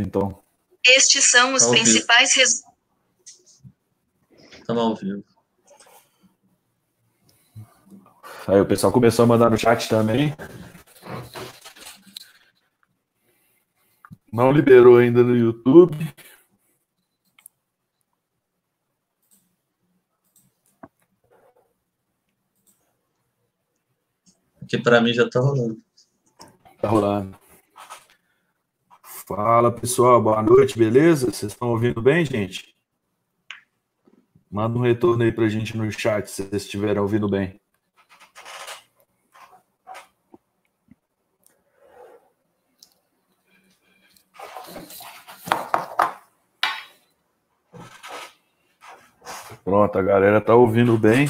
então. Estes são os tá principais resultados. Tá Estamos ao vivo. Aí o pessoal começou a mandar no chat também. Não liberou ainda no YouTube. Aqui para mim já está rolando. Está rolando. Fala pessoal, boa noite, beleza? Vocês estão ouvindo bem, gente? Manda um retorno aí a gente no chat se vocês estiverem ouvindo bem. Pronto, a galera tá ouvindo bem.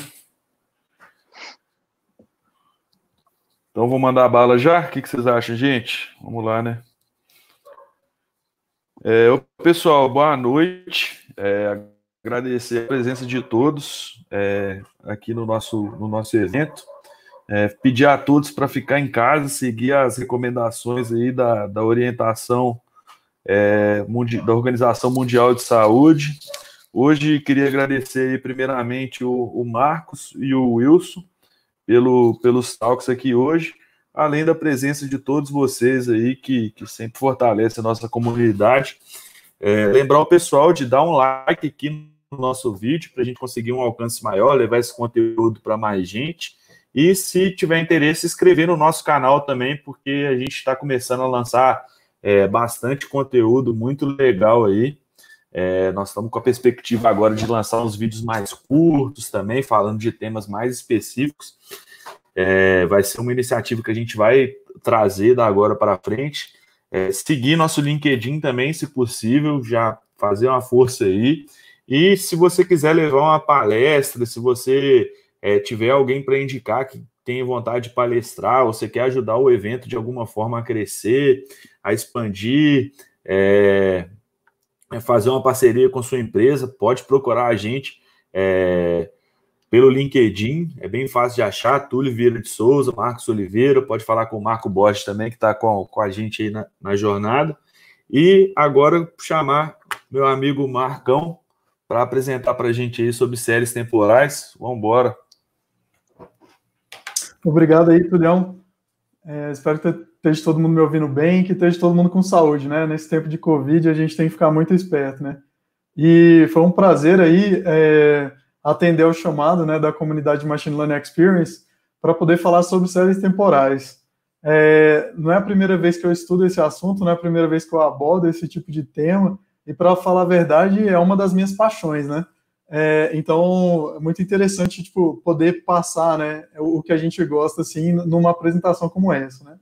Então vou mandar a bala já? O que vocês acham, gente? Vamos lá, né? É, pessoal, boa noite. É, agradecer a presença de todos é, aqui no nosso, no nosso evento. É, pedir a todos para ficar em casa, seguir as recomendações aí da, da orientação é, da Organização Mundial de Saúde. Hoje queria agradecer primeiramente o, o Marcos e o Wilson pelo, pelos talks aqui hoje além da presença de todos vocês aí que, que sempre fortalece a nossa comunidade. É, lembrar o pessoal de dar um like aqui no nosso vídeo para a gente conseguir um alcance maior, levar esse conteúdo para mais gente. E se tiver interesse, inscrever no nosso canal também, porque a gente está começando a lançar é, bastante conteúdo muito legal aí. É, nós estamos com a perspectiva agora de lançar uns vídeos mais curtos também, falando de temas mais específicos. É, vai ser uma iniciativa que a gente vai trazer da agora para frente. É, seguir nosso LinkedIn também, se possível, já fazer uma força aí. E se você quiser levar uma palestra, se você é, tiver alguém para indicar que tem vontade de palestrar, você quer ajudar o evento de alguma forma a crescer, a expandir, é, é fazer uma parceria com sua empresa, pode procurar a gente. É, pelo LinkedIn, é bem fácil de achar, Túlio Vieira de Souza, Marcos Oliveira, pode falar com o Marco Bosch também, que está com, com a gente aí na, na jornada. E agora chamar meu amigo Marcão para apresentar para a gente aí sobre séries temporais. Vamos embora. Obrigado aí, Tulião. É, espero que esteja todo mundo me ouvindo bem, que esteja todo mundo com saúde, né? Nesse tempo de Covid, a gente tem que ficar muito esperto, né? E foi um prazer aí é, atender ao chamado né, da comunidade Machine Learning Experience para poder falar sobre séries temporais. É, não é a primeira vez que eu estudo esse assunto, não é a primeira vez que eu abordo esse tipo de tema, e para falar a verdade, é uma das minhas paixões, né? É, então, é muito interessante tipo, poder passar né, o que a gente gosta assim, numa apresentação como essa, né?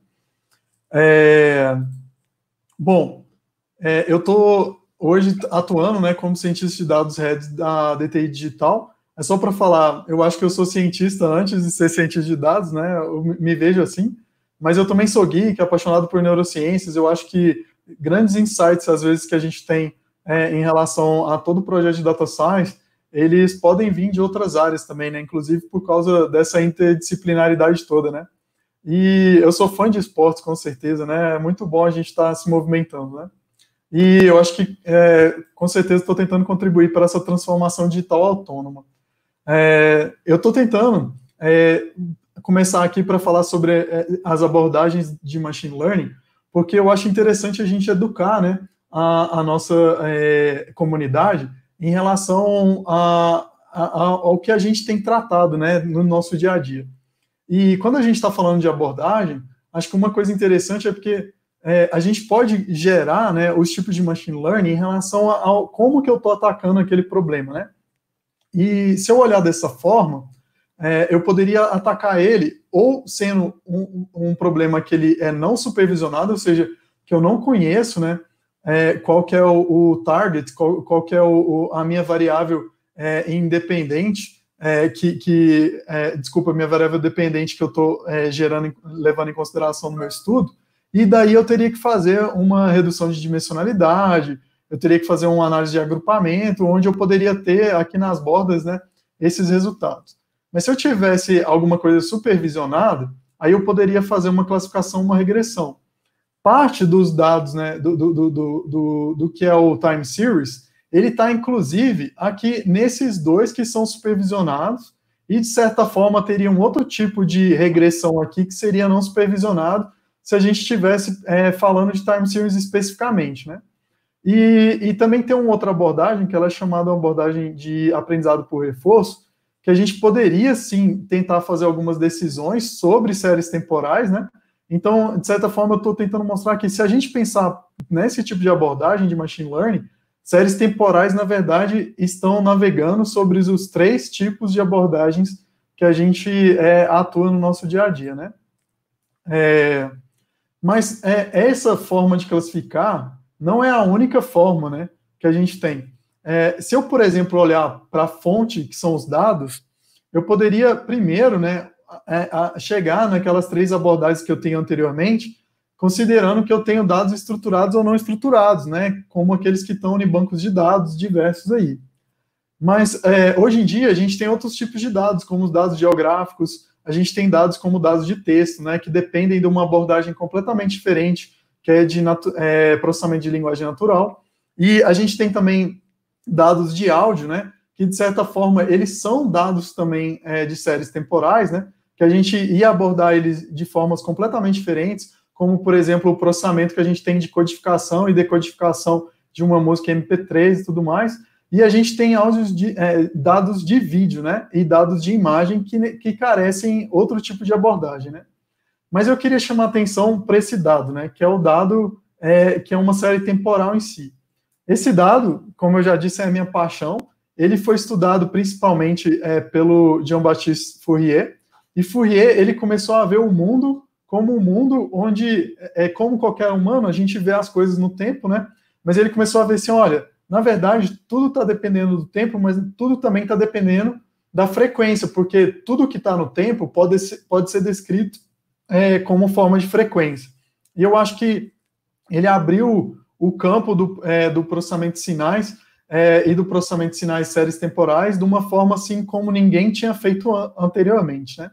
É, bom, é, eu estou hoje atuando né, como cientista de dados head da DTI Digital. É só para falar, eu acho que eu sou cientista antes de ser cientista de dados, né? Eu me vejo assim, mas eu também sou geek, apaixonado por neurociências. Eu acho que grandes insights, às vezes, que a gente tem é, em relação a todo o projeto de data science, eles podem vir de outras áreas também, né? Inclusive por causa dessa interdisciplinaridade toda, né? E eu sou fã de esportes, com certeza, né? É muito bom a gente estar tá se movimentando, né? E eu acho que, é, com certeza, estou tentando contribuir para essa transformação digital autônoma. É, eu estou tentando é, começar aqui para falar sobre é, as abordagens de machine learning, porque eu acho interessante a gente educar né, a, a nossa é, comunidade em relação a, a, ao que a gente tem tratado né, no nosso dia a dia. E quando a gente está falando de abordagem, acho que uma coisa interessante é porque é, a gente pode gerar né, os tipos de machine learning em relação ao como que eu estou atacando aquele problema, né? E se eu olhar dessa forma, é, eu poderia atacar ele ou sendo um, um, problema que ele é não supervisionado, ou seja, que eu não conheço, né? É, qual que é o, o target, qual, qual, que é o, o, a minha variável é, independente, é, que, que é, desculpa, minha variável dependente que eu estou gerando, levando em consideração no meu estudo, e daí eu teria que fazer uma redução de dimensionalidade, eu teria que fazer uma análise de agrupamento, onde eu poderia ter aqui nas bordas né, esses resultados. Mas se eu tivesse alguma coisa supervisionada, aí eu poderia fazer uma classificação, uma regressão. Parte dos dados né, do, do, do, do, que é o time series, ele está inclusive aqui nesses dois que são supervisionados, e de certa forma teria um outro tipo de regressão aqui que seria não supervisionado, se a gente estivesse é, falando de time series especificamente, né? E, e, também tem uma outra abordagem, que ela é chamada abordagem de aprendizado por reforço, que a gente poderia, sim, tentar fazer algumas decisões sobre séries temporais, né? Então, de certa forma, eu estou tentando mostrar que se a gente pensar nesse tipo de abordagem de machine learning, séries temporais, na verdade, estão navegando sobre os três tipos de abordagens que a gente é, atua no nosso dia a dia, né? É... Mas é, essa forma de classificar não é a única forma né, que a gente tem. É, se eu, por exemplo, olhar para a fonte, que são os dados, eu poderia primeiro né, a, a chegar naquelas três abordagens que eu tenho anteriormente, considerando que eu tenho dados estruturados ou não estruturados, né, como aqueles que estão em bancos de dados diversos aí. Mas é, hoje em dia a gente tem outros tipos de dados, como os dados geográficos, a gente tem dados como dados de texto, né, que dependem de uma abordagem completamente diferente, que é de é, processamento de linguagem natural. E a gente tem também dados de áudio, né, que de certa forma eles são dados também é, de séries temporais, né, que a gente ia abordar eles de formas completamente diferentes, como por exemplo o processamento que a gente tem de codificação e decodificação de uma música MP3 e tudo mais. E a gente tem áudios de, é, dados de vídeo, né? E dados de imagem que, que carecem outro tipo de abordagem, né? Mas eu queria chamar atenção para esse dado, né? Que é o dado é, que é uma série temporal em si. Esse dado, como eu já disse, é a minha paixão. Ele foi estudado principalmente é, pelo Jean-Baptiste Fourier. E Fourier ele começou a ver o mundo como um mundo onde, é, é como qualquer humano, a gente vê as coisas no tempo, né? Mas ele começou a ver assim, olha, na verdade, tudo está dependendo do tempo, mas tudo também está dependendo da frequência, porque tudo que está no tempo pode ser, pode ser descrito é, como forma de frequência. E eu acho que ele abriu o campo do, é, do processamento de sinais é, e do processamento de sinais séries temporais de uma forma assim como ninguém tinha feito anteriormente, né?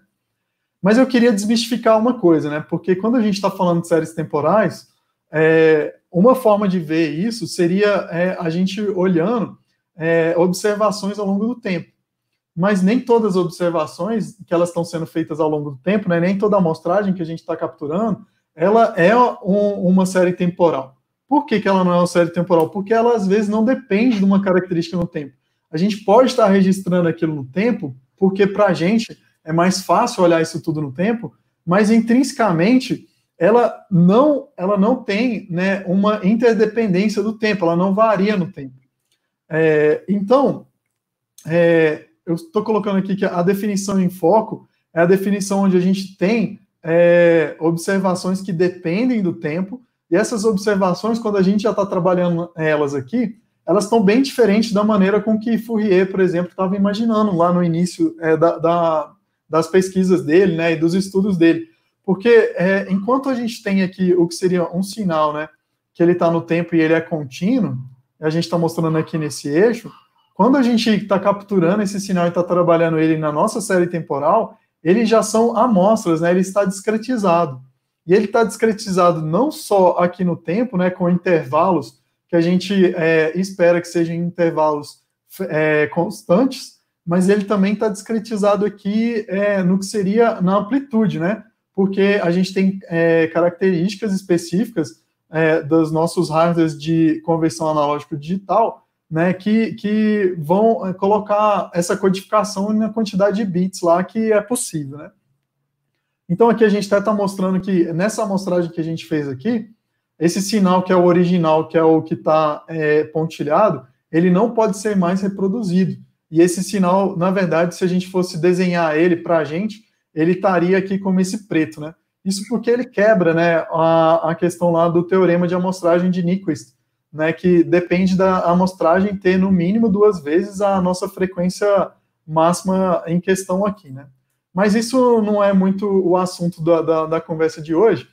Mas eu queria desmistificar uma coisa, né? Porque quando a gente está falando de séries temporais, é, uma forma de ver isso seria é, a gente olhando é, observações ao longo do tempo. Mas nem todas as observações que elas estão sendo feitas ao longo do tempo, né, nem toda a amostragem que a gente está capturando, ela é um, uma série temporal. Por que, que ela não é uma série temporal? Porque ela, às vezes, não depende de uma característica no tempo. A gente pode estar registrando aquilo no tempo, porque para a gente é mais fácil olhar isso tudo no tempo, mas intrinsecamente ela não, ela não tem né, uma interdependência do tempo, ela não varia no tempo. É, então, é, eu estou colocando aqui que a definição em foco é a definição onde a gente tem é, observações que dependem do tempo, e essas observações, quando a gente já está trabalhando elas aqui, elas estão bem diferentes da maneira com que Fourier, por exemplo, estava imaginando lá no início é, da, da, das pesquisas dele né, e dos estudos dele porque é, enquanto a gente tem aqui o que seria um sinal, né, que ele está no tempo e ele é contínuo, a gente está mostrando aqui nesse eixo, quando a gente está capturando esse sinal e está trabalhando ele na nossa série temporal, eles já são amostras, né, ele está discretizado. E ele está discretizado não só aqui no tempo, né, com intervalos, que a gente é, espera que sejam intervalos é, constantes, mas ele também está discretizado aqui é, no que seria na amplitude, né? porque a gente tem é, características específicas é, dos nossos hardwares de conversão analógico digital, né, que, que vão é, colocar essa codificação na quantidade de bits lá que é possível, né? Então aqui a gente está mostrando que nessa amostragem que a gente fez aqui, esse sinal que é o original, que é o que está é, pontilhado, ele não pode ser mais reproduzido. E esse sinal, na verdade, se a gente fosse desenhar ele para a gente, ele estaria aqui como esse preto, né? Isso porque ele quebra, né, a, a questão lá do teorema de amostragem de Nyquist, né, que depende da amostragem ter no mínimo duas vezes a nossa frequência máxima em questão aqui, né? Mas isso não é muito o assunto da, da, da conversa de hoje.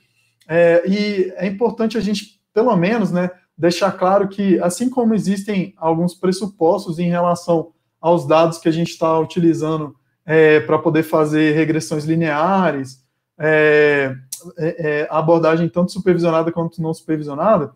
É, e é importante a gente, pelo menos, né, deixar claro que, assim como existem alguns pressupostos em relação aos dados que a gente está utilizando é, para poder fazer regressões lineares, é, é, é abordagem tanto supervisionada quanto não supervisionada,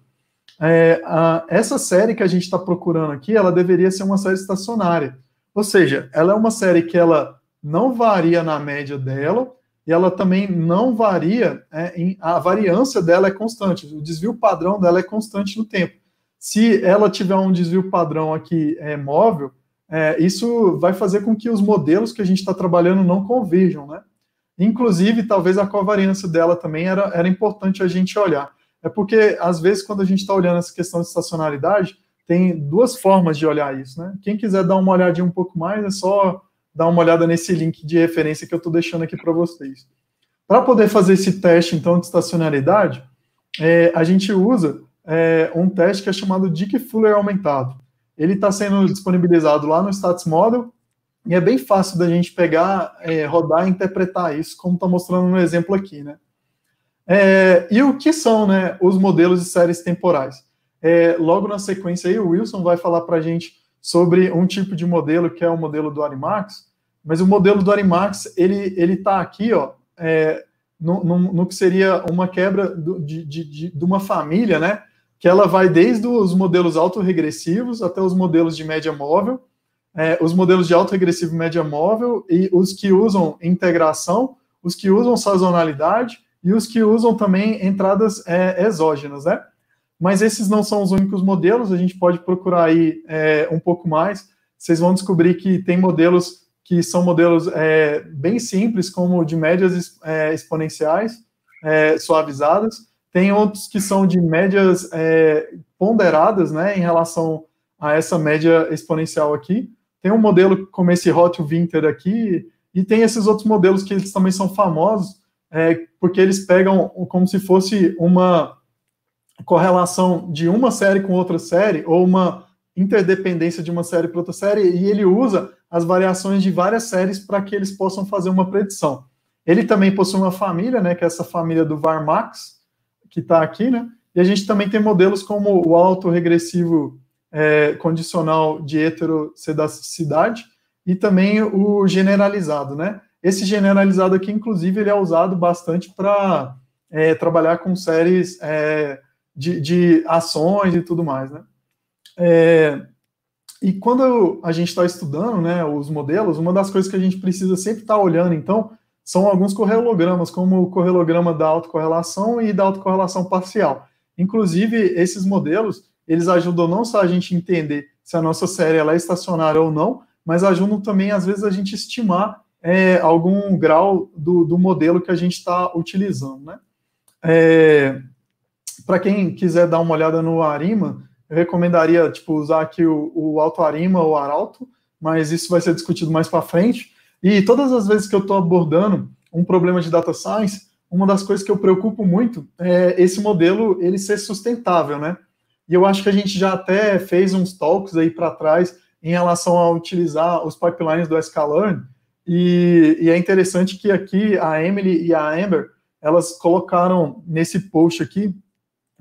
é, a, essa série que a gente está procurando aqui, ela deveria ser uma série estacionária. Ou seja, ela é uma série que ela não varia na média dela, e ela também não varia, é, em, a variância dela é constante, o desvio padrão dela é constante no tempo. Se ela tiver um desvio padrão aqui é, móvel, é, isso vai fazer com que os modelos que a gente está trabalhando não converjam, né? Inclusive, talvez a covariância dela também era, era importante a gente olhar. É porque, às vezes, quando a gente está olhando essa questão de estacionalidade, tem duas formas de olhar isso, né? Quem quiser dar uma olhadinha um pouco mais, é só dar uma olhada nesse link de referência que eu estou deixando aqui para vocês. Para poder fazer esse teste, então, de estacionalidade, é, a gente usa é, um teste que é chamado Dick-Fuller aumentado. Ele está sendo disponibilizado lá no Status Model e é bem fácil da gente pegar, é, rodar e interpretar isso, como está mostrando no exemplo aqui, né? É, e o que são né, os modelos de séries temporais? É, logo na sequência aí, o Wilson vai falar para a gente sobre um tipo de modelo que é o modelo do Animax, mas o modelo do Animax, ele está ele tá aqui, ó, é, no, no, no, que seria uma quebra do, de, de, de, de uma família, né? que ela vai desde os modelos autorregressivos até os modelos de média móvel, é, os modelos de autorregressivo e média móvel e os que usam integração, os que usam sazonalidade e os que usam também entradas é, exógenas, né? Mas esses não são os únicos modelos, a gente pode procurar aí é, um pouco mais. Vocês vão descobrir que tem modelos que são modelos é, bem simples, como de médias é, exponenciais é, suavizadas, tem outros que são de médias é, ponderadas, né, em relação a essa média exponencial aqui. Tem um modelo como esse Hot Winter aqui, e tem esses outros modelos que eles também são famosos, é, porque eles pegam como se fosse uma correlação de uma série com outra série, ou uma interdependência de uma série para outra série, e ele usa as variações de várias séries para que eles possam fazer uma predição. Ele também possui uma família, né, que é essa família do VARMAX, que está aqui, né? E a gente também tem modelos como o autorregressivo é, condicional de heterocedasticidade e também o generalizado, né? Esse generalizado aqui, inclusive, ele é usado bastante para é, trabalhar com séries é, de, de, ações e tudo mais, né? É, e quando a gente está estudando né, os modelos, uma das coisas que a gente precisa sempre estar tá olhando, então, são alguns correlogramas, como o correlograma da autocorrelação e da autocorrelação parcial. Inclusive, esses modelos, eles ajudam não só a gente entender se a nossa série ela é estacionária ou não, mas ajudam também, às vezes, a gente estimar é, algum grau do, do, modelo que a gente está utilizando. Né? É, Para quem quiser dar uma olhada no Arima, eu recomendaria tipo, usar aqui o, o Alto Arima ou Arauto, mas isso vai ser discutido mais para frente. E todas as vezes que eu estou abordando um problema de data science, uma das coisas que eu preocupo muito é esse modelo ele ser sustentável, né? E eu acho que a gente já até fez uns talks aí para trás em relação a utilizar os pipelines do sklearn e, e, é interessante que aqui a Emily e a Amber elas colocaram nesse post aqui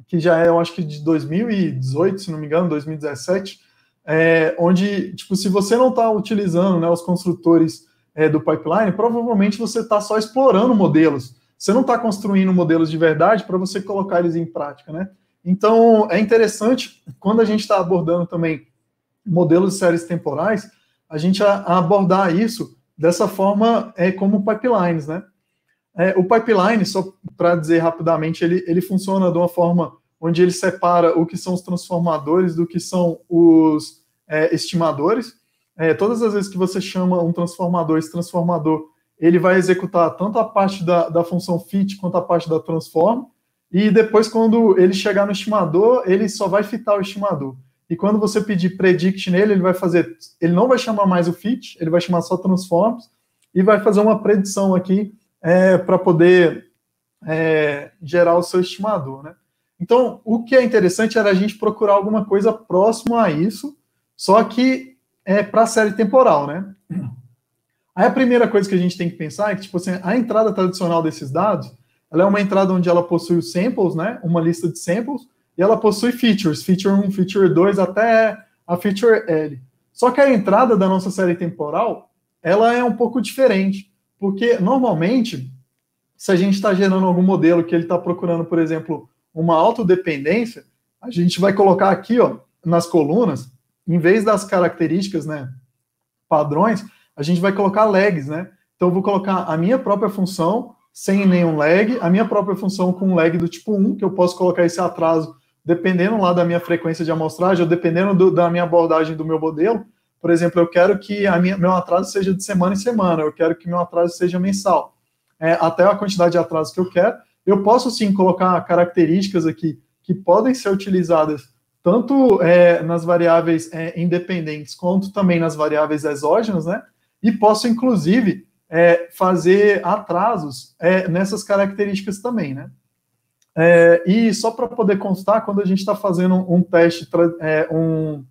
que já é, eu acho que de 2018, se não me engano, 2017, é, onde tipo se você não está utilizando né, os construtores é, do pipeline, provavelmente você está só explorando modelos. Você não está construindo modelos de verdade para você colocar eles em prática, né? Então, é interessante, quando a gente está abordando também modelos de séries temporais, a gente a, a abordar isso dessa forma é como pipelines, né? É, o pipeline, só para dizer rapidamente, ele, ele funciona de uma forma onde ele separa o que são os transformadores do que são os é, estimadores é, todas as vezes que você chama um transformador, esse transformador ele vai executar tanto a parte da, da função fit quanto a parte da transform, e depois, quando ele chegar no estimador, ele só vai fitar o estimador. E quando você pedir predict nele, ele vai fazer. Ele não vai chamar mais o fit, ele vai chamar só transforms e vai fazer uma predição aqui é, para poder é, gerar o seu estimador. Né? Então, o que é interessante era a gente procurar alguma coisa próxima a isso, só que é para a série temporal, né? Aí a primeira coisa que a gente tem que pensar é que tipo assim, a entrada tradicional desses dados, ela é uma entrada onde ela possui os samples, né? Uma lista de samples, e ela possui features, feature 1, feature 2 até a feature L. Só que a entrada da nossa série temporal, ela é um pouco diferente, porque normalmente se a gente está gerando algum modelo que ele está procurando, por exemplo, uma autodependência, a gente vai colocar aqui ó, nas colunas em vez das características, né, padrões, a gente vai colocar lags, né? Então eu vou colocar a minha própria função sem nenhum lag, a minha própria função com lag do tipo 1, que eu posso colocar esse atraso dependendo lá da minha frequência de amostragem, ou dependendo do, da minha abordagem do meu modelo. Por exemplo, eu quero que a minha, meu atraso seja de semana em semana, eu quero que meu atraso seja mensal. É, até a quantidade de atraso que eu quero, eu posso sim colocar características aqui que podem ser utilizadas tanto é, nas variáveis é, independentes quanto também nas variáveis exógenas, né? E posso, inclusive, é, fazer atrasos é, nessas características também, né? É, e só para poder constar, quando a gente está fazendo um teste, é, um,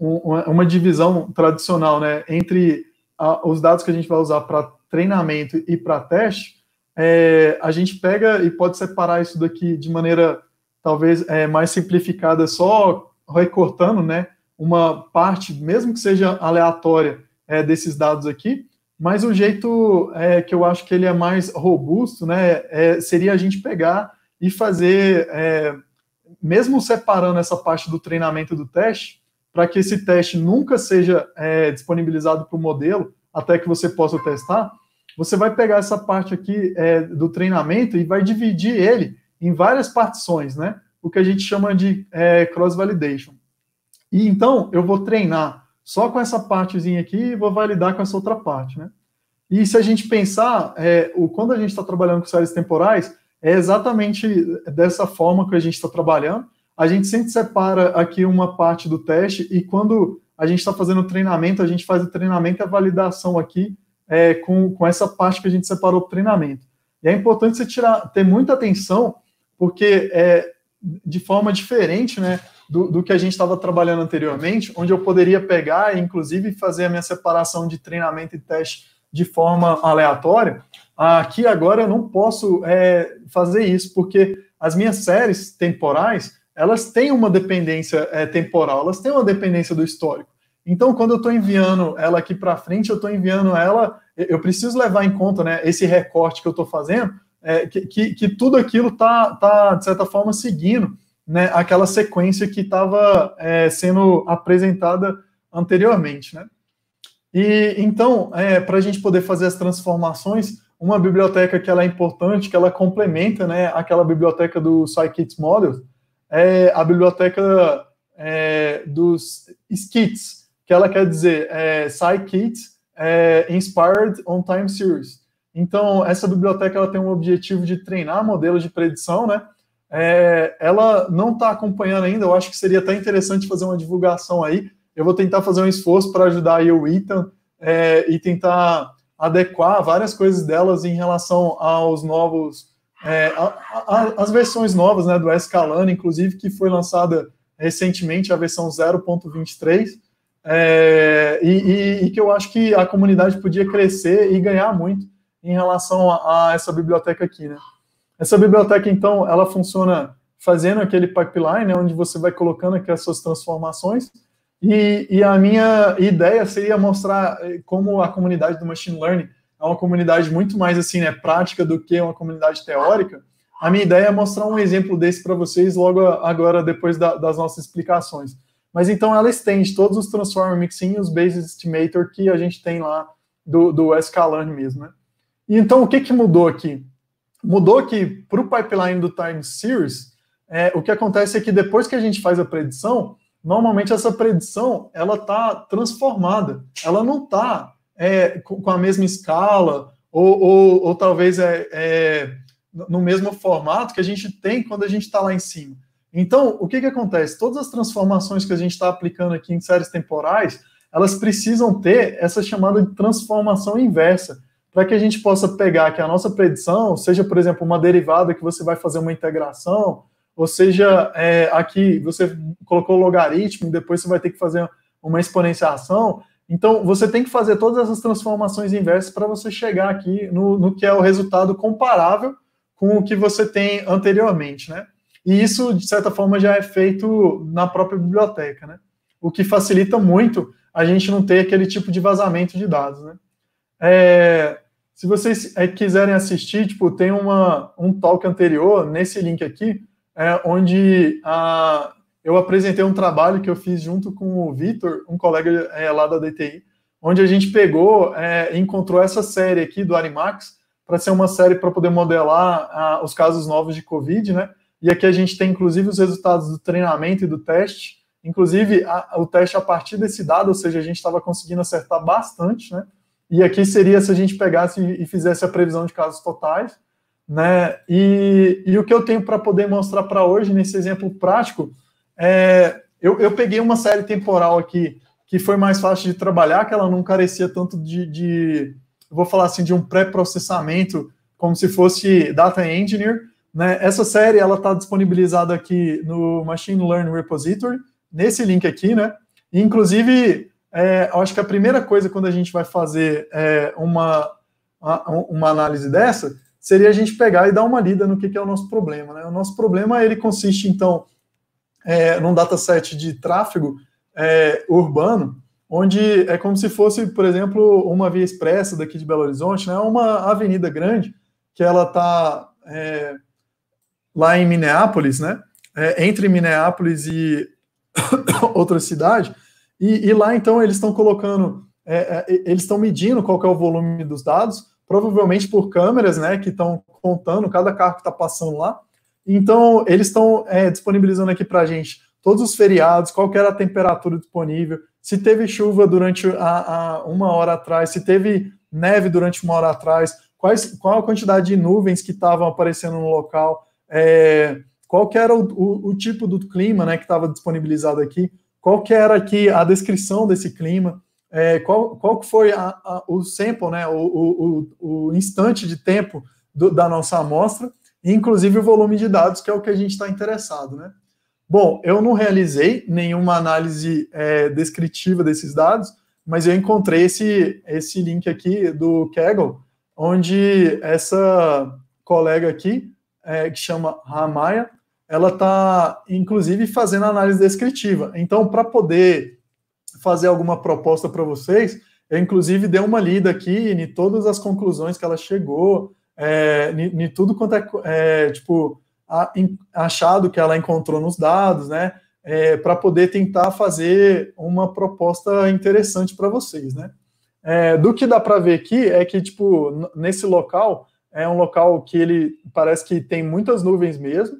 um, uma divisão tradicional, né, entre a, os dados que a gente vai usar para treinamento e para teste, a gente pega e pode separar isso daqui de maneira talvez é, mais simplificada, só recortando né, uma parte, mesmo que seja aleatória, é, desses dados aqui. Mas o jeito é, que eu acho que ele é mais robusto né, é, seria a gente pegar e fazer, é, mesmo separando essa parte do treinamento do teste, para que esse teste nunca seja é, disponibilizado para o modelo, até que você possa testar, você vai pegar essa parte aqui do treinamento e vai dividir ele em várias partições, né? O que a gente chama de é, cross-validation. E então eu vou treinar só com essa partezinha aqui e vou validar com essa outra parte, né? E se a gente pensar, é, o, quando a gente está trabalhando com séries temporais, é exatamente dessa forma que a gente está trabalhando. A gente sempre separa aqui uma parte do teste e quando a gente está fazendo o treinamento, a gente faz o treinamento e a validação aqui é, com, com essa parte que a gente separou para o treinamento. E é importante você tirar, ter muita atenção porque é de forma diferente né, do, do que a gente estava trabalhando anteriormente, onde eu poderia pegar e, inclusive, fazer a minha separação de treinamento e teste de forma aleatória. Aqui agora eu não posso é, fazer isso, porque as minhas séries temporais elas têm uma dependência é, temporal, elas têm uma dependência do histórico. Então, quando eu estou enviando ela aqui para frente, eu estou enviando ela, eu preciso levar em conta né, esse recorte que eu estou fazendo, é, que, que, que, tudo aquilo está, tá, de certa forma, seguindo né, aquela sequência que estava é, sendo apresentada anteriormente. Né? E então, é, para a gente poder fazer as transformações, uma biblioteca que ela é importante, que ela complementa né, aquela biblioteca do Scikits Models, é a biblioteca é, dos Skits, que ela quer dizer é, Scikits é, Inspired on Time Series. Então, essa biblioteca ela tem um objetivo de treinar modelos de predição, né? É, ela não está acompanhando ainda, eu acho que seria até interessante fazer uma divulgação aí. Eu vou tentar fazer um esforço para ajudar o Ethan é, e tentar adequar várias coisas delas em relação aos novos, é, a, a, as versões novas né, do Escalana, inclusive que foi lançada recentemente, a versão 0.23, é, e, e, e que eu acho que a comunidade podia crescer e ganhar muito em relação a, a essa biblioteca aqui, né? Essa biblioteca, então, ela funciona fazendo aquele pipeline, né, onde você vai colocando aqui as suas transformações. E, e, a minha ideia seria mostrar eh, como a comunidade do machine learning é uma comunidade muito mais assim, né, prática do que uma comunidade teórica. A minha ideia é mostrar um exemplo desse para vocês logo agora depois da, das nossas explicações. Mas então ela estende todos os Transformer mixing e os base estimator que a gente tem lá do, do SKLearn mesmo, né? E então o que, que mudou aqui? Mudou que para o pipeline do time series, é, o que acontece é que depois que a gente faz a predição, normalmente essa predição ela está transformada, ela não está é, com a mesma escala ou, ou, ou talvez é, é, no mesmo formato que a gente tem quando a gente está lá em cima. Então, o que, que acontece? Todas as transformações que a gente está aplicando aqui em séries temporais, elas precisam ter essa chamada de transformação inversa, para que a gente possa pegar que a nossa predição, seja, por exemplo, uma derivada que você vai fazer uma integração, ou seja, é, aqui você colocou logaritmo, depois você vai ter que fazer uma exponenciação. Então, você tem que fazer todas essas transformações inversas para você chegar aqui no, no que é o resultado comparável com o que você tem anteriormente, né? E isso, de certa forma, já é feito na própria biblioteca, né? O que facilita muito a gente não ter aquele tipo de vazamento de dados, né? É, se vocês é, quiserem assistir, tipo, tem uma, um talk anterior nesse link aqui, é, onde a, eu apresentei um trabalho que eu fiz junto com o Vitor, um colega é, lá da DTI, onde a gente pegou é, e encontrou essa série aqui do Arimax para ser uma série para poder modelar a, os casos novos de Covid, né? E aqui a gente tem inclusive os resultados do treinamento e do teste, inclusive a, o teste a partir desse dado, ou seja, a gente estava conseguindo acertar bastante, né? E aqui seria se a gente pegasse e fizesse a previsão de casos totais, né? E, e o que eu tenho para poder mostrar para hoje, nesse exemplo prático, é, eu, eu peguei uma série temporal aqui que foi mais fácil de trabalhar, que ela não carecia tanto de, de vou falar assim, de um pré-processamento, como se fosse data engineer. Né? Essa série ela está disponibilizada aqui no Machine Learning Repository, nesse link aqui, né? E, inclusive, é, eu acho que a primeira coisa quando a gente vai fazer é, uma, uma análise dessa seria a gente pegar e dar uma lida no que, que é o nosso problema. Né? O nosso problema ele consiste, então, é, num dataset de tráfego é, urbano, onde é como se fosse, por exemplo, uma via expressa daqui de Belo Horizonte, né? uma avenida grande que ela está é, lá em Minneapolis, né? É, entre Minneapolis e outra cidade, e, e lá, então, eles estão colocando, é, é eles estão medindo qual é o volume dos dados, provavelmente por câmeras, né, que estão contando cada carro que está passando lá. Então, eles estão é, disponibilizando aqui para a gente todos os feriados, qual era a temperatura disponível, se teve chuva durante a, a uma hora atrás, se teve neve durante uma hora atrás, quais, qual a quantidade de nuvens que estavam aparecendo no local, é, qual que era o, o, o, tipo do clima né, que estava disponibilizado aqui qual que era aqui a descrição desse clima, é, qual, qual que foi a, a, o sample, né, o, o, o instante de tempo do, da nossa amostra, inclusive o volume de dados, que é o que a gente está interessado. Né? Bom, eu não realizei nenhuma análise é, descritiva desses dados, mas eu encontrei esse, esse link aqui do Kaggle, onde essa colega aqui, é, que chama Ramaya, ela está, inclusive, fazendo análise descritiva. Então, para poder fazer alguma proposta para vocês, eu, inclusive, dei uma lida aqui em todas as conclusões que ela chegou, é, em, tudo quanto é, é tipo, a, achado que ela encontrou nos dados, né? É, para poder tentar fazer uma proposta interessante para vocês, né? É, do que dá para ver aqui é que, tipo, nesse local, é um local que ele parece que tem muitas nuvens mesmo,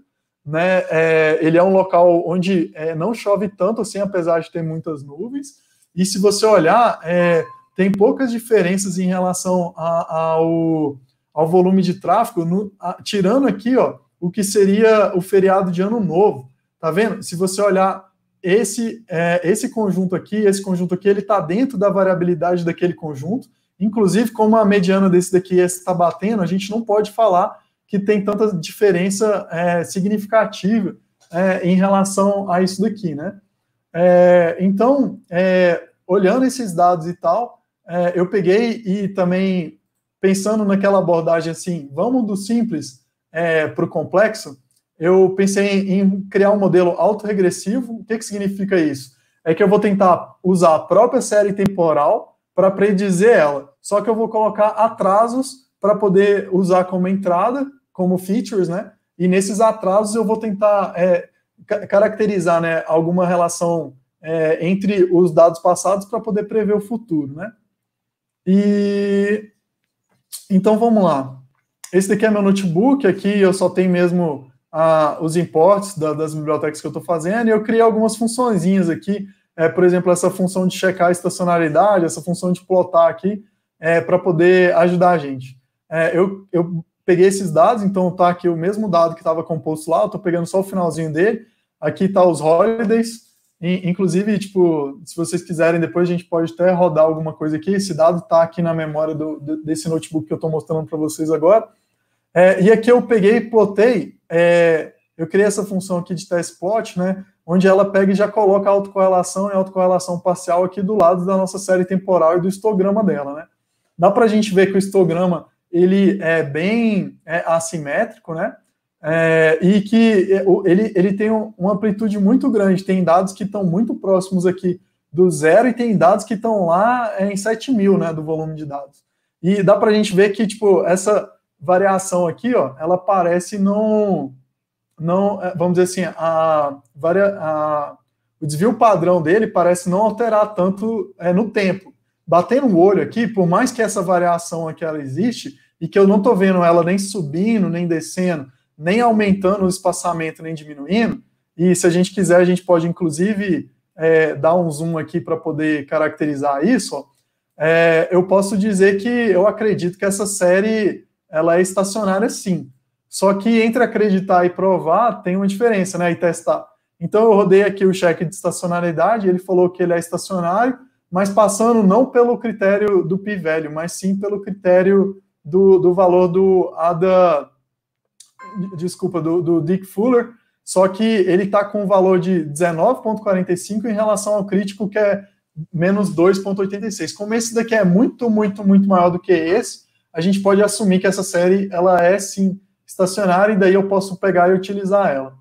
né? É, ele é um local onde é, não chove tanto assim, apesar de ter muitas nuvens. E se você olhar, é, tem poucas diferenças em relação a, a, ao, ao volume de tráfego, no, a, tirando aqui ó, o que seria o feriado de ano novo. Tá vendo? Se você olhar esse, é, esse conjunto aqui, esse conjunto aqui, ele está dentro da variabilidade daquele conjunto. Inclusive, como a mediana desse daqui está batendo, a gente não pode falar que tem tanta diferença é, significativa é, em relação a isso daqui, né? É, então, é, olhando esses dados e tal, é, eu peguei e também pensando naquela abordagem assim, vamos do simples é, para o complexo, eu pensei em criar um modelo autorregressivo. O que, que significa isso? É que eu vou tentar usar a própria série temporal para predizer ela, só que eu vou colocar atrasos para poder usar como entrada como features, né? E nesses atrasos eu vou tentar é, caracterizar né, alguma relação é, entre os dados passados para poder prever o futuro, né? E então vamos lá. Esse daqui é meu notebook, aqui eu só tenho mesmo os imports da, das bibliotecas que eu estou fazendo, e eu criei algumas funçõezinhas aqui, é, por exemplo, essa função de checar a estacionalidade, essa função de plotar aqui, é, para poder ajudar a gente. É, eu, eu peguei esses dados, então tá aqui o mesmo dado que estava composto lá, eu estou pegando só o finalzinho dele, aqui tá os holidays, inclusive, tipo, se vocês quiserem, depois a gente pode até rodar alguma coisa aqui, esse dado tá aqui na memória do, desse notebook que eu estou mostrando para vocês agora, é, e aqui eu peguei e plotei, é, eu criei essa função aqui de test plot, né, onde ela pega e já coloca a autocorrelação e a autocorrelação parcial aqui do lado da nossa série temporal e do histograma dela, né. Dá para a gente ver que o histograma ele é bem é, assimétrico, né? É, e que é, ele, ele tem uma amplitude muito grande. Tem dados que estão muito próximos aqui do zero e tem dados que estão lá é, em 7 mil, né, do volume de dados. E dá para a gente ver que, tipo, essa variação aqui, ó, ela parece não, não é, vamos dizer assim, a, varia, a, o desvio padrão dele parece não alterar tanto é, no tempo batendo o olho aqui, por mais que essa variação aqui ela existe, e que eu não estou vendo ela nem subindo, nem descendo, nem aumentando o espaçamento, nem diminuindo, e se a gente quiser, a gente pode inclusive é, dar um zoom aqui para poder caracterizar isso, ó, é, eu posso dizer que eu acredito que essa série ela é estacionária sim. Só que entre acreditar e provar tem uma diferença, né? E testar. Então eu rodei aqui o cheque de estacionariedade, ele falou que ele é estacionário, mas passando não pelo critério do velho, mas sim pelo critério do, do valor do ADA, desculpa, do, do Dick Fuller, só que ele está com um valor de 19,45 em relação ao crítico, que é menos 2,86. Como esse daqui é muito, muito, muito maior do que esse, a gente pode assumir que essa série ela é sim estacionária e daí eu posso pegar e utilizar ela.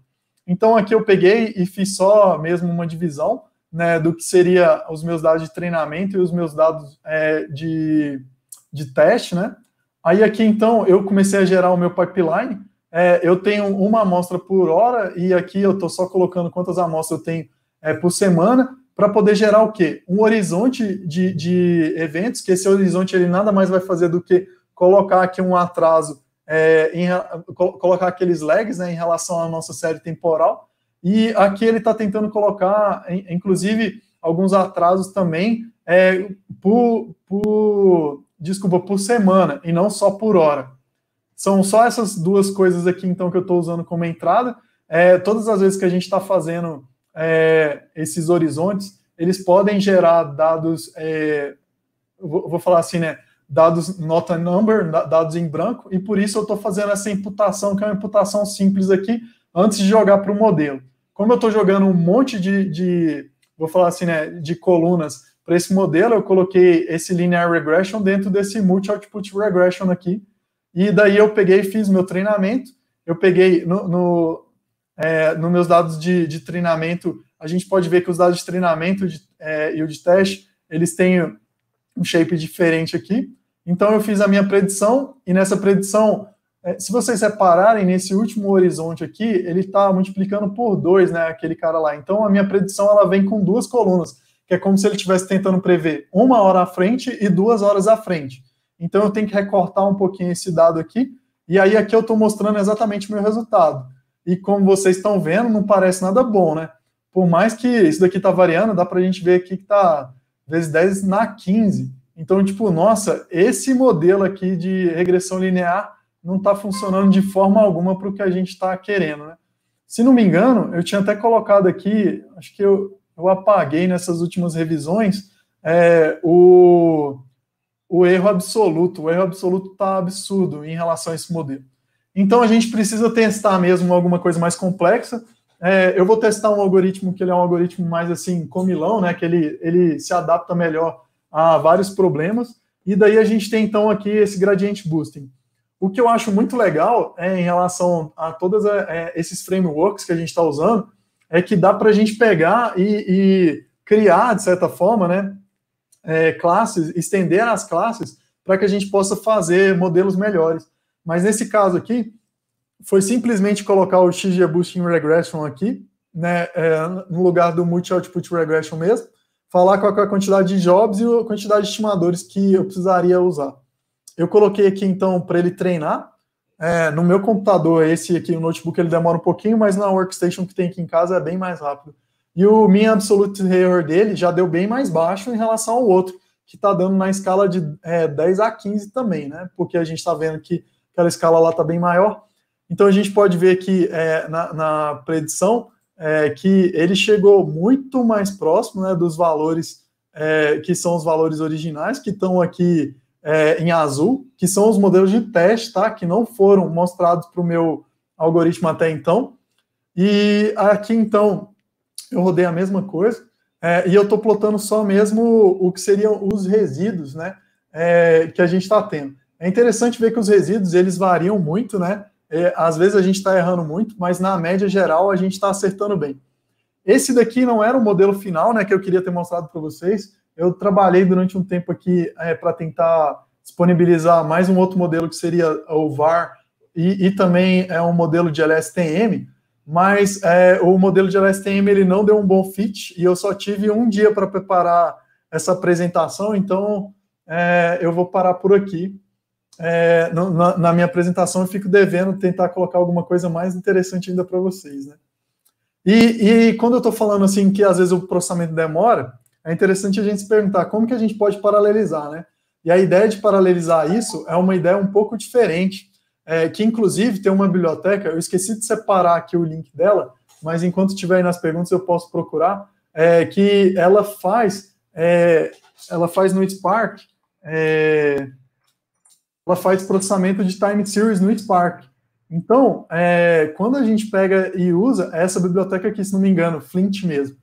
Então aqui eu peguei e fiz só mesmo uma divisão né, do que seria os meus dados de treinamento e os meus dados é, de, de teste, né? Aí aqui, então, eu comecei a gerar o meu pipeline, é, eu tenho uma amostra por hora e aqui eu estou só colocando quantas amostras eu tenho é, por semana para poder gerar o quê? Um horizonte de, de eventos, que esse horizonte ele nada mais vai fazer do que colocar aqui um atraso, é, em, colocar aqueles lags né, em relação à nossa série temporal, e aqui ele está tentando colocar, inclusive, alguns atrasos também é, por, por, desculpa, por semana e não só por hora. São só essas duas coisas aqui, então, que eu estou usando como entrada. É, todas as vezes que a gente está fazendo é, esses horizontes, eles podem gerar dados, é, vou, vou falar assim, né? Dados not a number, dados em branco, e por isso eu estou fazendo essa imputação, que é uma imputação simples aqui, antes de jogar para o modelo como eu estou jogando um monte de, de, vou falar assim, né, de colunas para esse modelo, eu coloquei esse linear regression dentro desse multi-output regression aqui. E daí eu peguei e fiz meu treinamento. Eu peguei no, no, é, meus dados de, de, treinamento, a gente pode ver que os dados de treinamento de, é, e o de teste, eles têm um shape diferente aqui. Então eu fiz a minha predição, e nessa predição é, se vocês repararem, nesse último horizonte aqui, ele está multiplicando por dois, né, aquele cara lá. Então, a minha predição ela vem com duas colunas, que é como se ele estivesse tentando prever uma hora à frente e duas horas à frente. Então, eu tenho que recortar um pouquinho esse dado aqui, e aí aqui eu estou mostrando exatamente o meu resultado. E como vocês estão vendo, não parece nada bom, né? Por mais que isso daqui está variando, dá para a gente ver aqui que está vezes 10 na 15. Então, tipo, nossa, esse modelo aqui de regressão linear não está funcionando de forma alguma para o que a gente está querendo. Né? Se não me engano, eu tinha até colocado aqui, acho que eu, eu apaguei nessas últimas revisões, é, o, o erro absoluto. O erro absoluto está absurdo em relação a esse modelo. Então a gente precisa testar mesmo alguma coisa mais complexa. É, eu vou testar um algoritmo que ele é um algoritmo mais assim comilão, né? Que ele, ele se adapta melhor a vários problemas. E daí a gente tem então aqui esse gradient boosting. O que eu acho muito legal é, em relação a todos é, é, esses frameworks que a gente está usando é que dá para a gente pegar e, e, criar, de certa forma, né, é, classes, estender as classes para que a gente possa fazer modelos melhores. Mas nesse caso aqui, foi simplesmente colocar o XGBoost Regression aqui, né, é, no lugar do Multi-Output Regression mesmo, falar qual é a quantidade de jobs e a quantidade de estimadores que eu precisaria usar. Eu coloquei aqui então para ele treinar. É, no meu computador, esse aqui, o notebook, ele demora um pouquinho, mas na workstation que tem aqui em casa é bem mais rápido. E o min absolute error dele já deu bem mais baixo em relação ao outro, que está dando na escala de é, 10 a 15 também, né? Porque a gente está vendo que aquela escala lá está bem maior. Então a gente pode ver que é, na, na, predição é, que ele chegou muito mais próximo né, dos valores é, que são os valores originais, que estão aqui é, em azul, que são os modelos de teste, tá? Que não foram mostrados para o meu algoritmo até então. E aqui então eu rodei a mesma coisa é, e eu estou plotando só mesmo o que seriam os resíduos, né? É, que a gente está tendo. É interessante ver que os resíduos eles variam muito, né? É, às vezes a gente está errando muito, mas na média geral a gente está acertando bem. Esse daqui não era o modelo final, né? Que eu queria ter mostrado para vocês, eu trabalhei durante um tempo aqui é, para tentar disponibilizar mais um outro modelo que seria o VAR e, e também é um modelo de LSTM, mas é, o modelo de LSTM ele não deu um bom fit e eu só tive um dia para preparar essa apresentação, então é, eu vou parar por aqui. É, na, na, minha apresentação eu fico devendo tentar colocar alguma coisa mais interessante ainda para vocês, né? E, e, quando eu estou falando assim que às vezes o processamento demora, é interessante a gente se perguntar como que a gente pode paralelizar, né? E a ideia de paralelizar isso é uma ideia um pouco diferente, é, que inclusive tem uma biblioteca, eu esqueci de separar aqui o link dela, mas enquanto estiver aí nas perguntas eu posso procurar, é, que ela faz, é, ela faz no Spark, é, ela faz processamento de time series no Spark. Então, é, quando a gente pega e usa, é essa biblioteca aqui, se não me engano, Flint mesmo.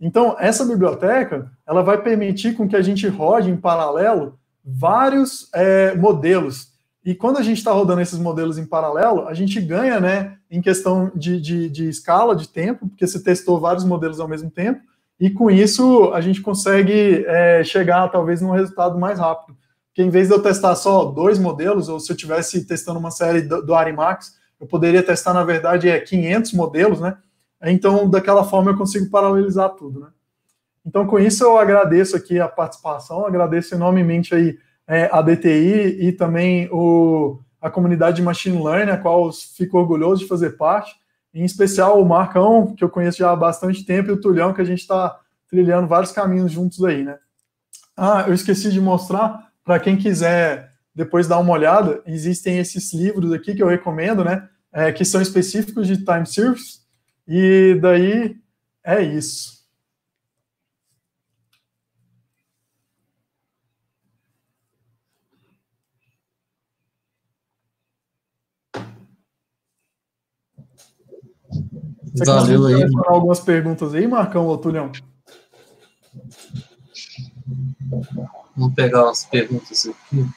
Então, essa biblioteca ela vai permitir com que a gente rode em paralelo vários é, modelos. E quando a gente está rodando esses modelos em paralelo, a gente ganha né, em questão de, de, de escala, de tempo, porque se testou vários modelos ao mesmo tempo, e com isso a gente consegue é, chegar talvez num resultado mais rápido. Porque em vez de eu testar só dois modelos, ou se eu estivesse testando uma série do, do Arimax, eu poderia testar, na verdade, é, 500 modelos, né? Então, daquela forma, eu consigo paralelizar tudo, né? Então, com isso, eu agradeço aqui a participação, agradeço enormemente aí é, a DTI e também o, a comunidade de Machine Learning, a qual fico orgulhoso de fazer parte, em especial o Marcão, que eu conheço já há bastante tempo, e o Tulhão, que a gente está trilhando vários caminhos juntos aí, né? Ah, eu esqueci de mostrar, para quem quiser depois dar uma olhada, existem esses livros aqui que eu recomendo, né? É, que são específicos de time series, e daí é isso. Você Valeu aí. algumas perguntas aí, Marcão ou Tulhão? Vamos pegar as perguntas aqui.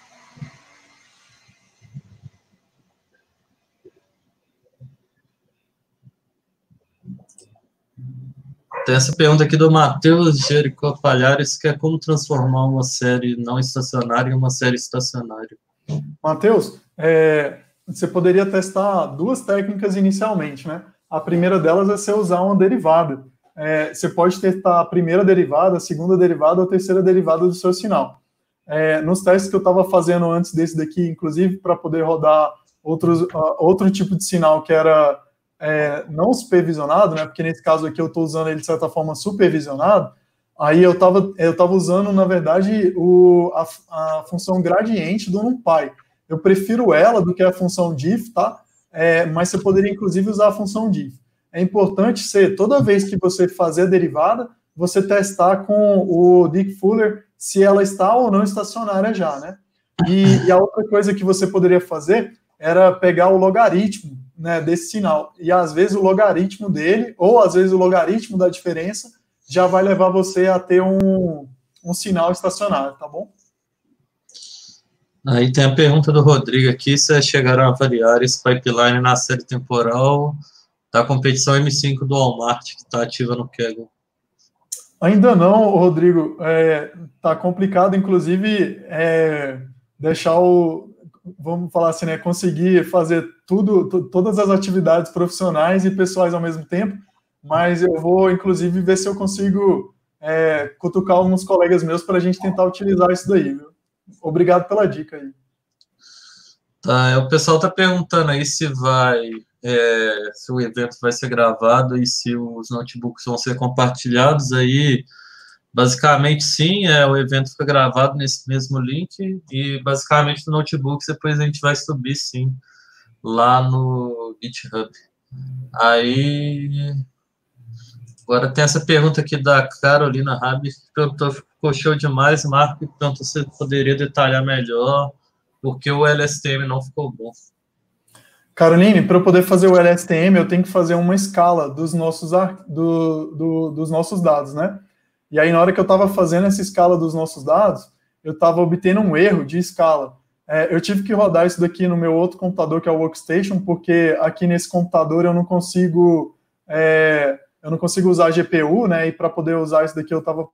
Tem essa pergunta aqui do Matheus Jericó Palhares, que é como transformar uma série não estacionária em uma série estacionária. Matheus, é, você poderia testar duas técnicas inicialmente, né? A primeira delas é você usar uma derivada. É, você pode testar a primeira derivada, a segunda derivada ou a terceira derivada do seu sinal. É, nos testes que eu estava fazendo antes desse daqui, inclusive para poder rodar outros, uh, outro tipo de sinal que era é, não supervisionado, né? Porque nesse caso aqui eu estou usando ele de certa forma supervisionado. Aí eu estava eu tava usando, na verdade, o, a, a função gradiente do NumPy. Eu prefiro ela do que a função diff, tá? É, mas você poderia, inclusive, usar a função diff. É importante ser, toda vez que você fazer a derivada, você testar com o Dick Fuller se ela está ou não estacionária já, né? E, e a outra coisa que você poderia fazer era pegar o logaritmo né, desse sinal. E às vezes o logaritmo dele, ou às vezes o logaritmo da diferença, já vai levar você a ter um, um sinal estacionário, tá bom? Aí tem a pergunta do Rodrigo aqui, se chegaram a avaliar esse pipeline na série temporal da competição M5 do Walmart, que está ativa no Kaggle. Ainda não, Rodrigo. É, tá complicado, inclusive, é, deixar o, vamos falar assim, né, conseguir fazer tudo, todas as atividades profissionais e pessoais ao mesmo tempo, mas eu vou, inclusive, ver se eu consigo é, cutucar alguns colegas meus para a gente tentar utilizar isso daí. Viu? Obrigado pela dica aí. Tá, é, o pessoal está perguntando aí se vai, é, se o evento vai ser gravado e se os notebooks vão ser compartilhados aí. Basicamente, sim, é, o evento fica gravado nesse mesmo link e basicamente no notebook depois a gente vai subir, sim, lá no GitHub. Aí, agora tem essa pergunta aqui da Carolina Rabi, que perguntou, ficou show demais, Marco, tanto você poderia detalhar melhor porque o LSTM não ficou bom. Caroline, para eu poder fazer o LSTM, eu tenho que fazer uma escala dos nossos, do, do, dos nossos dados, né? E aí, na hora que eu estava fazendo essa escala dos nossos dados, eu estava obtendo um erro de escala. É, eu tive que rodar isso daqui no meu outro computador, que é o Workstation, porque aqui nesse computador eu não consigo, é, eu não consigo usar a GPU, né? E para poder usar isso daqui eu estava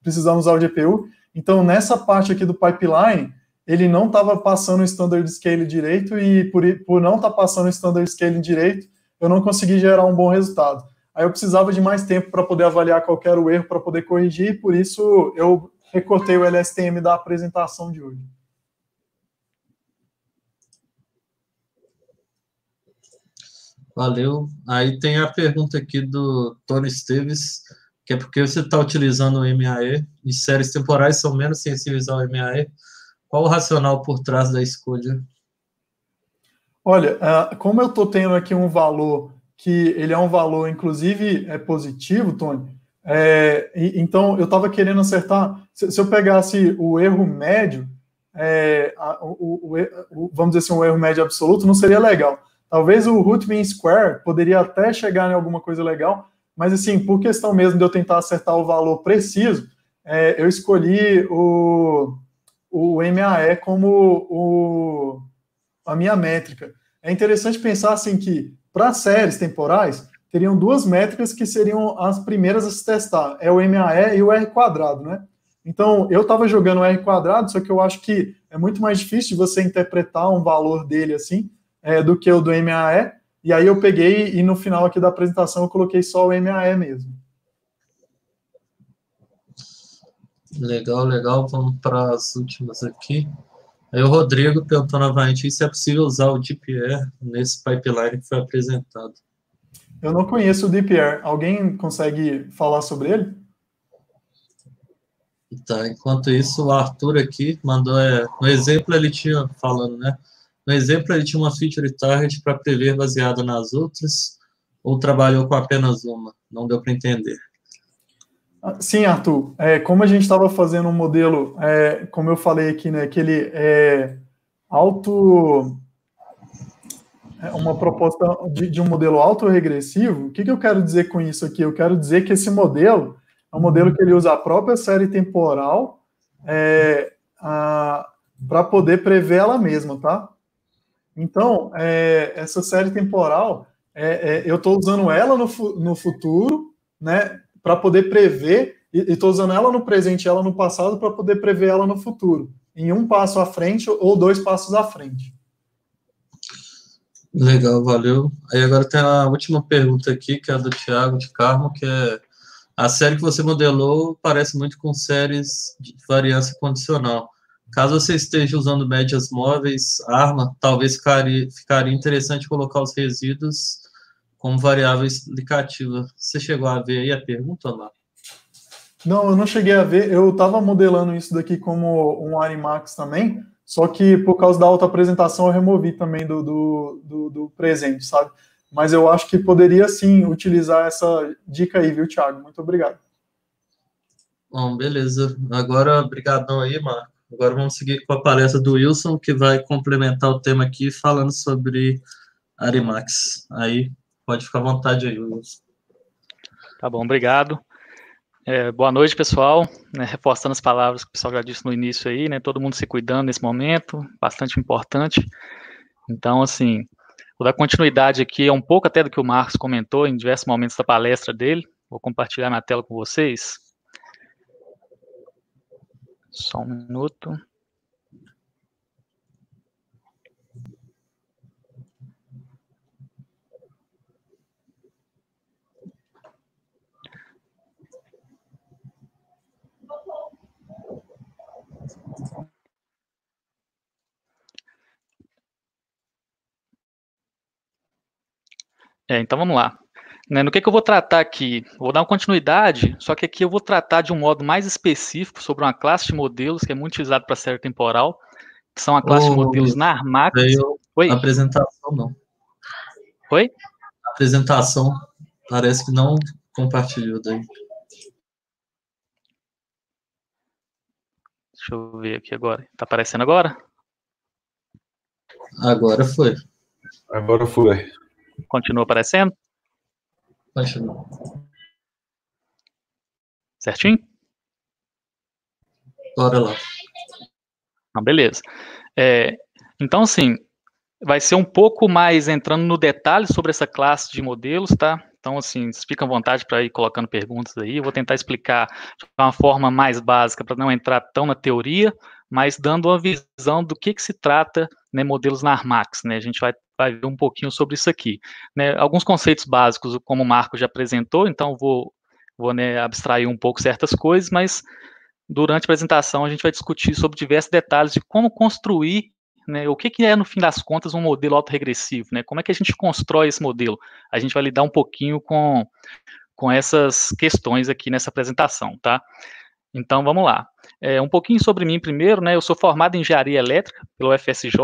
precisando usar o GPU. Então, nessa parte aqui do pipeline, ele não estava passando o standard scale direito e por, por não estar tá passando o standard scale direito, eu não consegui gerar um bom resultado. Aí eu precisava de mais tempo para poder avaliar qual era o erro, para poder corrigir, por isso eu recortei o LSTM da apresentação de hoje. Valeu. Aí tem a pergunta aqui do Tony Esteves, que é porque você está utilizando o MAE e séries temporais são menos sensíveis ao MAE. Qual o racional por trás da escolha? Olha, ah, como eu estou tendo aqui um valor que ele é um valor, inclusive, é positivo, Tony. É, então, eu estava querendo acertar. Se, se, eu pegasse o erro médio, é, a, o, o, o, vamos dizer assim, um erro médio absoluto, não seria legal. Talvez o root mean square poderia até chegar em alguma coisa legal, mas assim, por questão mesmo de eu tentar acertar o valor preciso, é, eu escolhi o, o MAE como o, a minha métrica. É interessante pensar assim que para séries temporais, teriam duas métricas que seriam as primeiras a se testar, é o MAE e o R quadrado, né? Então, eu estava jogando o R quadrado, só que eu acho que é muito mais difícil de você interpretar um valor dele assim é, do que o do MAE. E aí eu peguei e no final aqui da apresentação eu coloquei só o MAE mesmo. Legal, legal. Vamos para as últimas aqui. Aí o Rodrigo perguntou novamente se é possível usar o DPR nesse pipeline que foi apresentado. Eu não conheço o DPR. Alguém consegue falar sobre ele? Tá, enquanto isso, o Arthur aqui mandou. É, no exemplo, ele tinha falando, né? No exemplo, ele tinha uma feature target para prever baseada nas outras, ou trabalhou com apenas uma? Não deu para entender. Sim, Arthur. É, como a gente estava fazendo um modelo, é, como eu falei aqui, né, que ele é auto. É uma proposta de, de um modelo autorregressivo, o que, que eu quero dizer com isso aqui? Eu quero dizer que esse modelo é um modelo que ele usa a própria série temporal é, para poder prever ela mesma, tá? Então, é, essa série temporal, é, é, eu estou usando ela no, no futuro, né, para poder prever, e estou usando ela no presente e ela no passado para poder prever ela no futuro, em um passo à frente ou dois passos à frente. Legal, valeu. Aí agora tem a última pergunta aqui, que é do Thiago de Carmo, que é a série que você modelou parece muito com séries de variância condicional. Caso você esteja usando médias móveis, arma, talvez ficaria interessante colocar os resíduos como variável explicativa. Você chegou a ver aí a pergunta lá? Não, eu não cheguei a ver. Eu estava modelando isso daqui como um Animax também, só que por causa da alta apresentação eu removi também do, do, do, do presente, sabe? Mas eu acho que poderia sim utilizar essa dica aí, viu, Thiago? Muito obrigado. Bom, beleza. Agora, brigadão aí, Marco. Agora vamos seguir com a palestra do Wilson, que vai complementar o tema aqui falando sobre Arimax. Aí, Pode ficar à vontade aí, Tá bom, obrigado. É, boa noite, pessoal. É, reforçando as palavras que o pessoal já disse no início aí, né? Todo mundo se cuidando nesse momento, bastante importante. Então, assim, vou dar continuidade aqui, é um pouco até do que o Marcos comentou em diversos momentos da palestra dele. Vou compartilhar na tela com vocês. Só um minuto. É, então vamos lá. Né, no que, que eu vou tratar aqui? Vou dar uma continuidade, só que aqui eu vou tratar de um modo mais específico sobre uma classe de modelos que é muito utilizada para série temporal, que são a classe de modelos na Armax. Oi? Apresentação não. Oi? apresentação parece que não compartilhou daí. Deixa eu ver aqui agora. Tá aparecendo agora? Agora foi. Agora foi. Continua aparecendo? Continua. Certinho? Bora lá. Então, beleza. É, então, assim, vai ser um pouco mais entrando no detalhe sobre essa classe de modelos, tá? Então, assim, se ficam à vontade para ir colocando perguntas aí. Eu vou tentar explicar de uma forma mais básica, para não entrar tão na teoria, mas dando uma visão do que, que se trata né, modelos na Armax. Né? A gente vai vai ver um pouquinho sobre isso aqui. Né? Alguns conceitos básicos, como o Marco já apresentou, então vou, vou né, abstrair um pouco certas coisas, mas durante a apresentação a gente vai discutir sobre diversos detalhes de como construir né, o que, que, é, no fim das contas, um modelo autorregressivo, né? Como é que a gente constrói esse modelo? A gente vai lidar um pouquinho com, com essas questões aqui nessa apresentação, tá? Então vamos lá. É, um pouquinho sobre mim primeiro, né? Eu sou formado em engenharia elétrica pelo FSJ,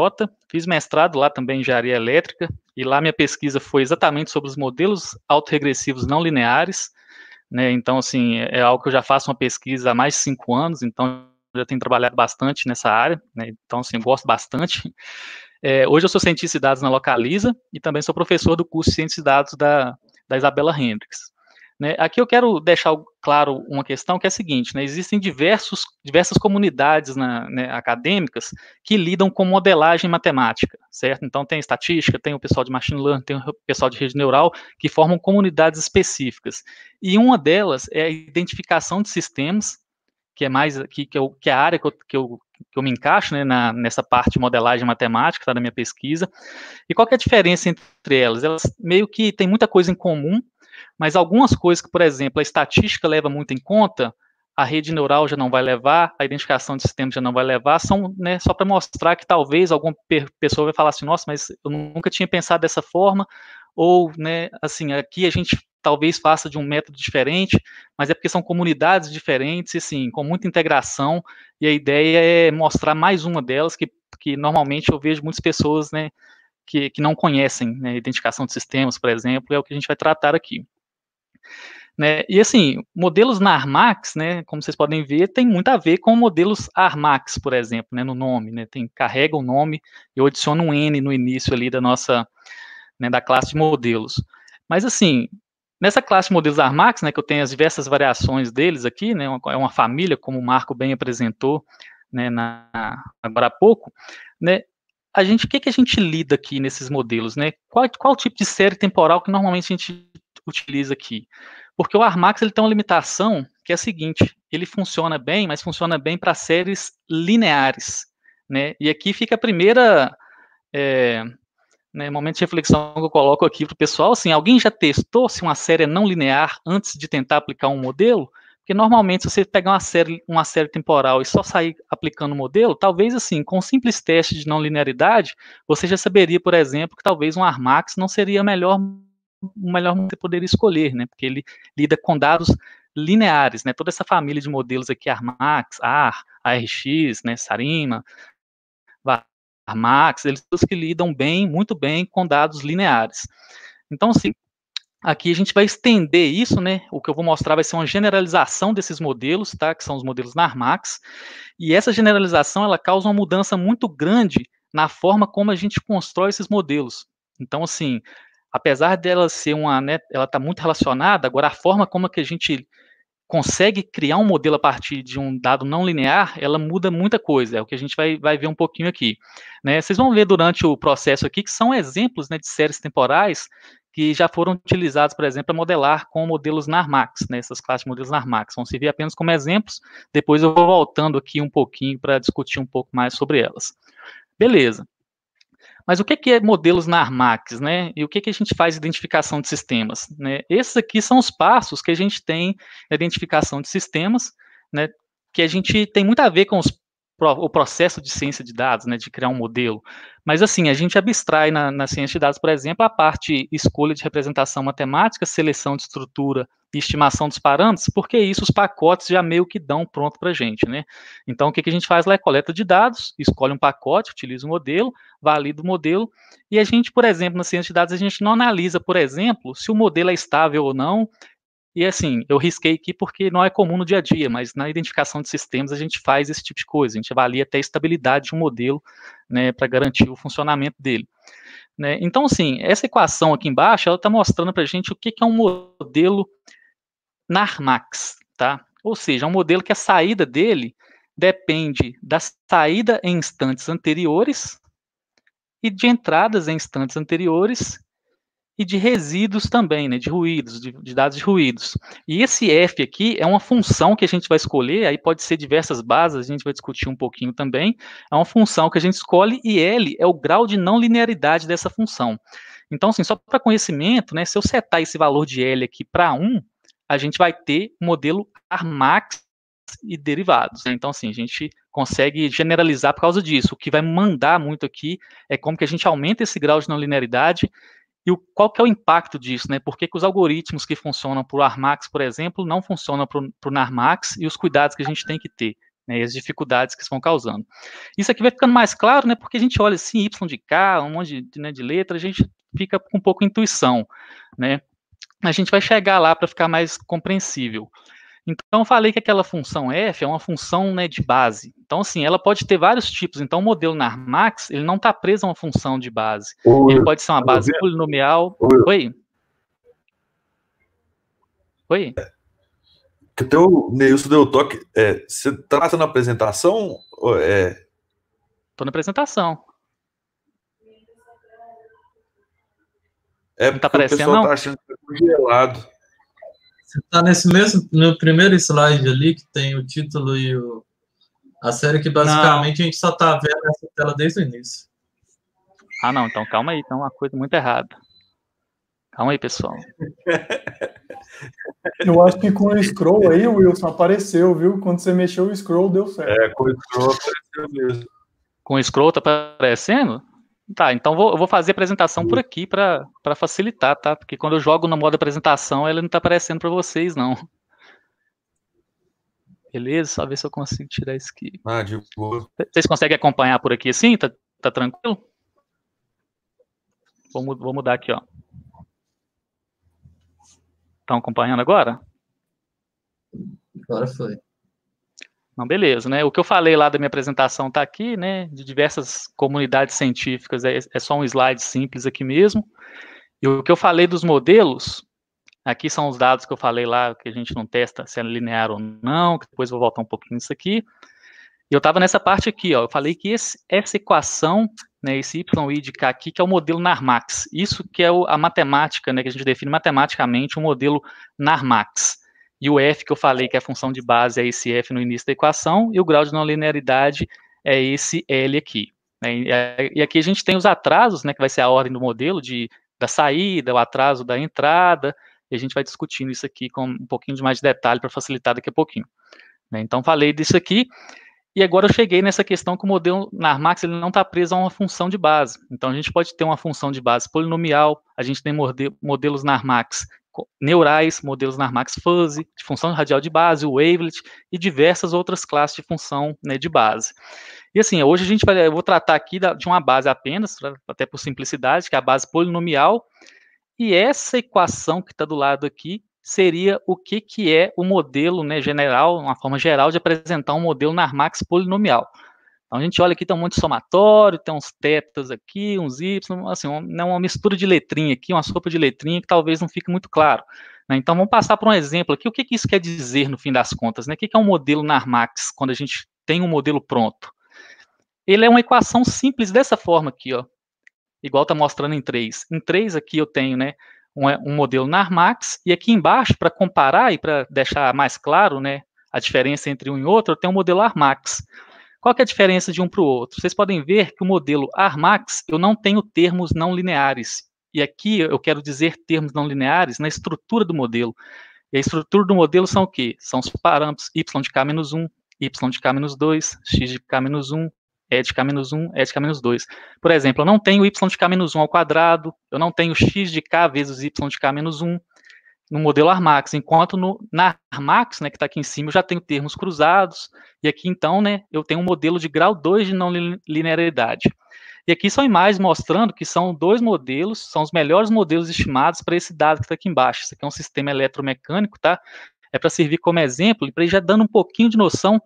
fiz mestrado lá também em engenharia elétrica, e lá minha pesquisa foi exatamente sobre os modelos autorregressivos não lineares. Né? Então, assim, é algo que eu já faço uma pesquisa há mais de cinco anos, então já tenho trabalhado bastante nessa área, né? Então, assim, eu gosto bastante. É, hoje eu sou cientista de dados na Localiza e também sou professor do curso de ciência de dados da, da Isabela Hendricks. Né? Aqui eu quero deixar claro uma questão que é a seguinte: né? existem diversos, diversas comunidades na, né, acadêmicas que lidam com modelagem matemática, certo? Então tem estatística, tem o pessoal de machine learning, tem o pessoal de rede neural que formam comunidades específicas. E uma delas é a identificação de sistemas, que é mais que, que, eu, que é a área que eu, que eu, que eu me encaixo né, na, nessa parte de modelagem matemática tá, da minha pesquisa. E qual é a diferença entre elas? Elas meio que têm muita coisa em comum mas algumas coisas que, por exemplo, a estatística leva muito em conta, a rede neural já não vai levar, a identificação de sistemas já não vai levar, são né, só para mostrar que talvez alguma pessoa vai falar assim, nossa, mas eu nunca tinha pensado dessa forma, ou né, assim, aqui a gente talvez faça de um método diferente, mas é porque são comunidades diferentes, assim, com muita integração, e a ideia é mostrar mais uma delas, que, que normalmente eu vejo muitas pessoas né, que, que não conhecem né, identificação de sistemas, por exemplo, é o que a gente vai tratar aqui. Né? E assim, modelos Narmax, né, como vocês podem ver, tem muito a ver com modelos Armax, por exemplo, né, no nome, né, tem, carrega o nome, e adiciona um N no início ali da nossa, né, da classe de modelos. Mas assim, nessa classe de modelos Armax, né, que eu tenho as diversas variações deles aqui, né, uma, é uma família, como o Marco bem apresentou, né, na, agora há pouco, né, a gente, o que, que a gente lida aqui nesses modelos, né? Qual, qual tipo de série temporal que normalmente a gente utiliza aqui? Porque o Armax ele tem uma limitação que é a seguinte: ele funciona bem, mas funciona bem para séries lineares. Né? E aqui fica a primeira é, né, momento de reflexão que eu coloco aqui para o pessoal. Assim, alguém já testou se uma série é não linear antes de tentar aplicar um modelo? Porque normalmente, se você pegar uma série, uma série temporal e só sair aplicando o um modelo, talvez assim, com um simples teste de não linearidade, você já saberia, por exemplo, que talvez um Armax não seria a melhor o melhor você poderia escolher, né? Porque ele lida com dados lineares, né? Toda essa família de modelos aqui, Armax, AR, ARX, né? Sarima, Armax, eles todos que lidam bem, muito bem com dados lineares. Então, assim, aqui a gente vai estender isso, né? O que eu vou mostrar vai ser uma generalização desses modelos, tá? Que são os modelos Narmax. E essa generalização, ela causa uma mudança muito grande na forma como a gente constrói esses modelos. Então, assim, apesar dela ser uma, né, ela está muito relacionada, agora a forma como que a gente consegue criar um modelo a partir de um dado não linear, ela muda muita coisa, é o que a gente vai, vai ver um pouquinho aqui. Né? Vocês vão ver durante o processo aqui que são exemplos né, de séries temporais que já foram utilizados, por exemplo, para modelar com modelos Narmax, né, essas classes de modelos Narmax. Vão servir apenas como exemplos, depois eu vou voltando aqui um pouquinho para discutir um pouco mais sobre elas. Beleza. Mas o que, é modelos na Armax, né? E o que, que a gente faz de identificação de sistemas? Né? Esses aqui são os passos que a gente tem na identificação de sistemas, né? Que a gente tem muito a ver com os, o processo de ciência de dados, né? De criar um modelo. Mas assim, a gente abstrai na, na ciência de dados, por exemplo, a parte escolha de representação matemática, seleção de estrutura e estimação dos parâmetros, porque isso os pacotes já meio que dão pronto para a gente, né? Então, o que, que a gente faz lá é coleta de dados, escolhe um pacote, utiliza o um modelo, valida o modelo, e a gente, por exemplo, na ciência de dados, a gente não analisa, por exemplo, se o modelo é estável ou não, e assim, eu risquei aqui porque não é comum no dia a dia, mas na identificação de sistemas a gente faz esse tipo de coisa, a gente avalia até a estabilidade de um modelo, né, para garantir o funcionamento dele. Né? Então, assim, essa equação aqui embaixo, ela está mostrando para a gente o que, que é um modelo Narmax, tá? Ou seja, é um modelo que a saída dele depende da saída em instantes anteriores e de entradas em instantes anteriores e de resíduos também, né, de ruídos, de, de, dados de ruídos. E esse F aqui é uma função que a gente vai escolher, aí pode ser diversas bases, a gente vai discutir um pouquinho também. É uma função que a gente escolhe e L é o grau de não linearidade dessa função. Então, assim, só para conhecimento, né, se eu setar esse valor de L aqui para 1, a gente vai ter o modelo Armax e derivados. Né? Então, assim, a gente consegue generalizar por causa disso. O que vai mandar muito aqui é como que a gente aumenta esse grau de não linearidade e o, qual que é o impacto disso, né? Por que, que os algoritmos que funcionam para o Armax, por exemplo, não funcionam para o Narmax e os cuidados que a gente tem que ter, né? E as dificuldades que estão causando. Isso aqui vai ficando mais claro, né? Porque a gente olha assim, Y de K, um monte de, né, de letra, a gente fica com um pouco de intuição, né? A gente vai chegar lá para ficar mais compreensível. Então, eu falei que aquela função f é uma função né, de base. Então, assim, ela pode ter vários tipos. Então, o modelo Narmax, ele não está preso a uma função de base. Oi, ele pode ser uma base polinomial. Oi. Oi? Então Que teu Neilson deu toque. É, você trata tá é? na apresentação? É... Estou na apresentação. É não tá aparecendo, o pessoal tá não? tá achando que tá congelado. Você tá nesse mesmo, no primeiro slide ali, que tem o título e o, a série, que basicamente não. a gente só tá vendo essa tela desde o início. Ah, não, então calma aí, então uma coisa muito errada. Calma aí, pessoal. Eu acho que com o scroll aí, Wilson, apareceu, viu? Quando você mexeu o scroll, deu certo. É, com o scroll apareceu mesmo. Com o scroll tá aparecendo? Tá, então vou, eu vou fazer a apresentação por uhum. aqui para facilitar, tá? Porque quando eu jogo no modo apresentação, ela não está aparecendo para vocês, não. Beleza? Só ver se eu consigo tirar isso aqui. Ah, de boa. Vocês conseguem acompanhar por aqui assim? Tá, tá tranquilo? Vou, vou mudar aqui, ó. Estão acompanhando agora? Agora foi. Não, beleza, né? O que eu falei lá da minha apresentação está aqui, né? De diversas comunidades científicas, é, é, só um slide simples aqui mesmo. E o que eu falei dos modelos, aqui são os dados que eu falei lá, que a gente não testa se é linear ou não, depois vou voltar um pouquinho nisso aqui. E eu estava nessa parte aqui, ó, eu falei que esse, essa equação, né, esse y de k aqui, que é o modelo Narmax. Isso que é o, a matemática, né, que a gente define matematicamente o modelo Narmax. E o F que eu falei que é a função de base é esse F no início da equação, e o grau de não linearidade é esse L aqui. Né? E aqui a gente tem os atrasos, né, que vai ser a ordem do modelo de, da saída, o atraso da entrada, e a gente vai discutindo isso aqui com um pouquinho de mais detalhe para facilitar daqui a pouquinho. Né? Então, falei disso aqui, e agora eu cheguei nessa questão que o modelo Narmax ele não está preso a uma função de base. Então, a gente pode ter uma função de base polinomial, a gente tem modelos Narmax neurais, modelos Narmax fuzzy, de função radial de base, o wavelet e diversas outras classes de função né, de base. E assim, hoje a gente vai, eu vou tratar aqui da, de uma base apenas, até por simplicidade, que é a base polinomial, e essa equação que está do lado aqui seria o que, que é o modelo né, general, uma forma geral de apresentar um modelo Narmax polinomial. Então a gente olha aqui, tem um monte de somatório, tem uns tetas aqui, uns y, assim, uma, né, uma mistura de letrinha aqui, uma sopa de letrinha que talvez não fique muito claro. Né? Então vamos passar para um exemplo aqui, o que, que isso quer dizer no fim das contas? Né? O que, que é um modelo Narmax, quando a gente tem um modelo pronto? Ele é uma equação simples dessa forma aqui, ó. igual está mostrando em 3. Em 3 aqui eu tenho né, um, é, um modelo Narmax, e aqui embaixo, para comparar e para deixar mais claro né, a diferença entre um e outro, eu tenho um modelo Armax. Qual é a diferença de um para o outro? Vocês podem ver que o modelo Armax, eu não tenho termos não lineares. E aqui eu quero dizer termos não lineares na estrutura do modelo. E a estrutura do modelo são o quê? São os parâmetros y de k-1, y de k-2, x de k-1, e de k-1, e de k-2. Por exemplo, eu não tenho y de k-1 ao quadrado, eu não tenho x de k vezes y de k-1, no modelo Armax, enquanto no, na Armax, né, que está aqui em cima, eu já tenho termos cruzados, e aqui então né, eu tenho um modelo de grau 2 de não linearidade. E aqui são imagens mostrando que são dois modelos, são os melhores modelos estimados para esse dado que está aqui embaixo. Isso aqui é um sistema eletromecânico, tá? É para servir como exemplo e para já dando um pouquinho de noção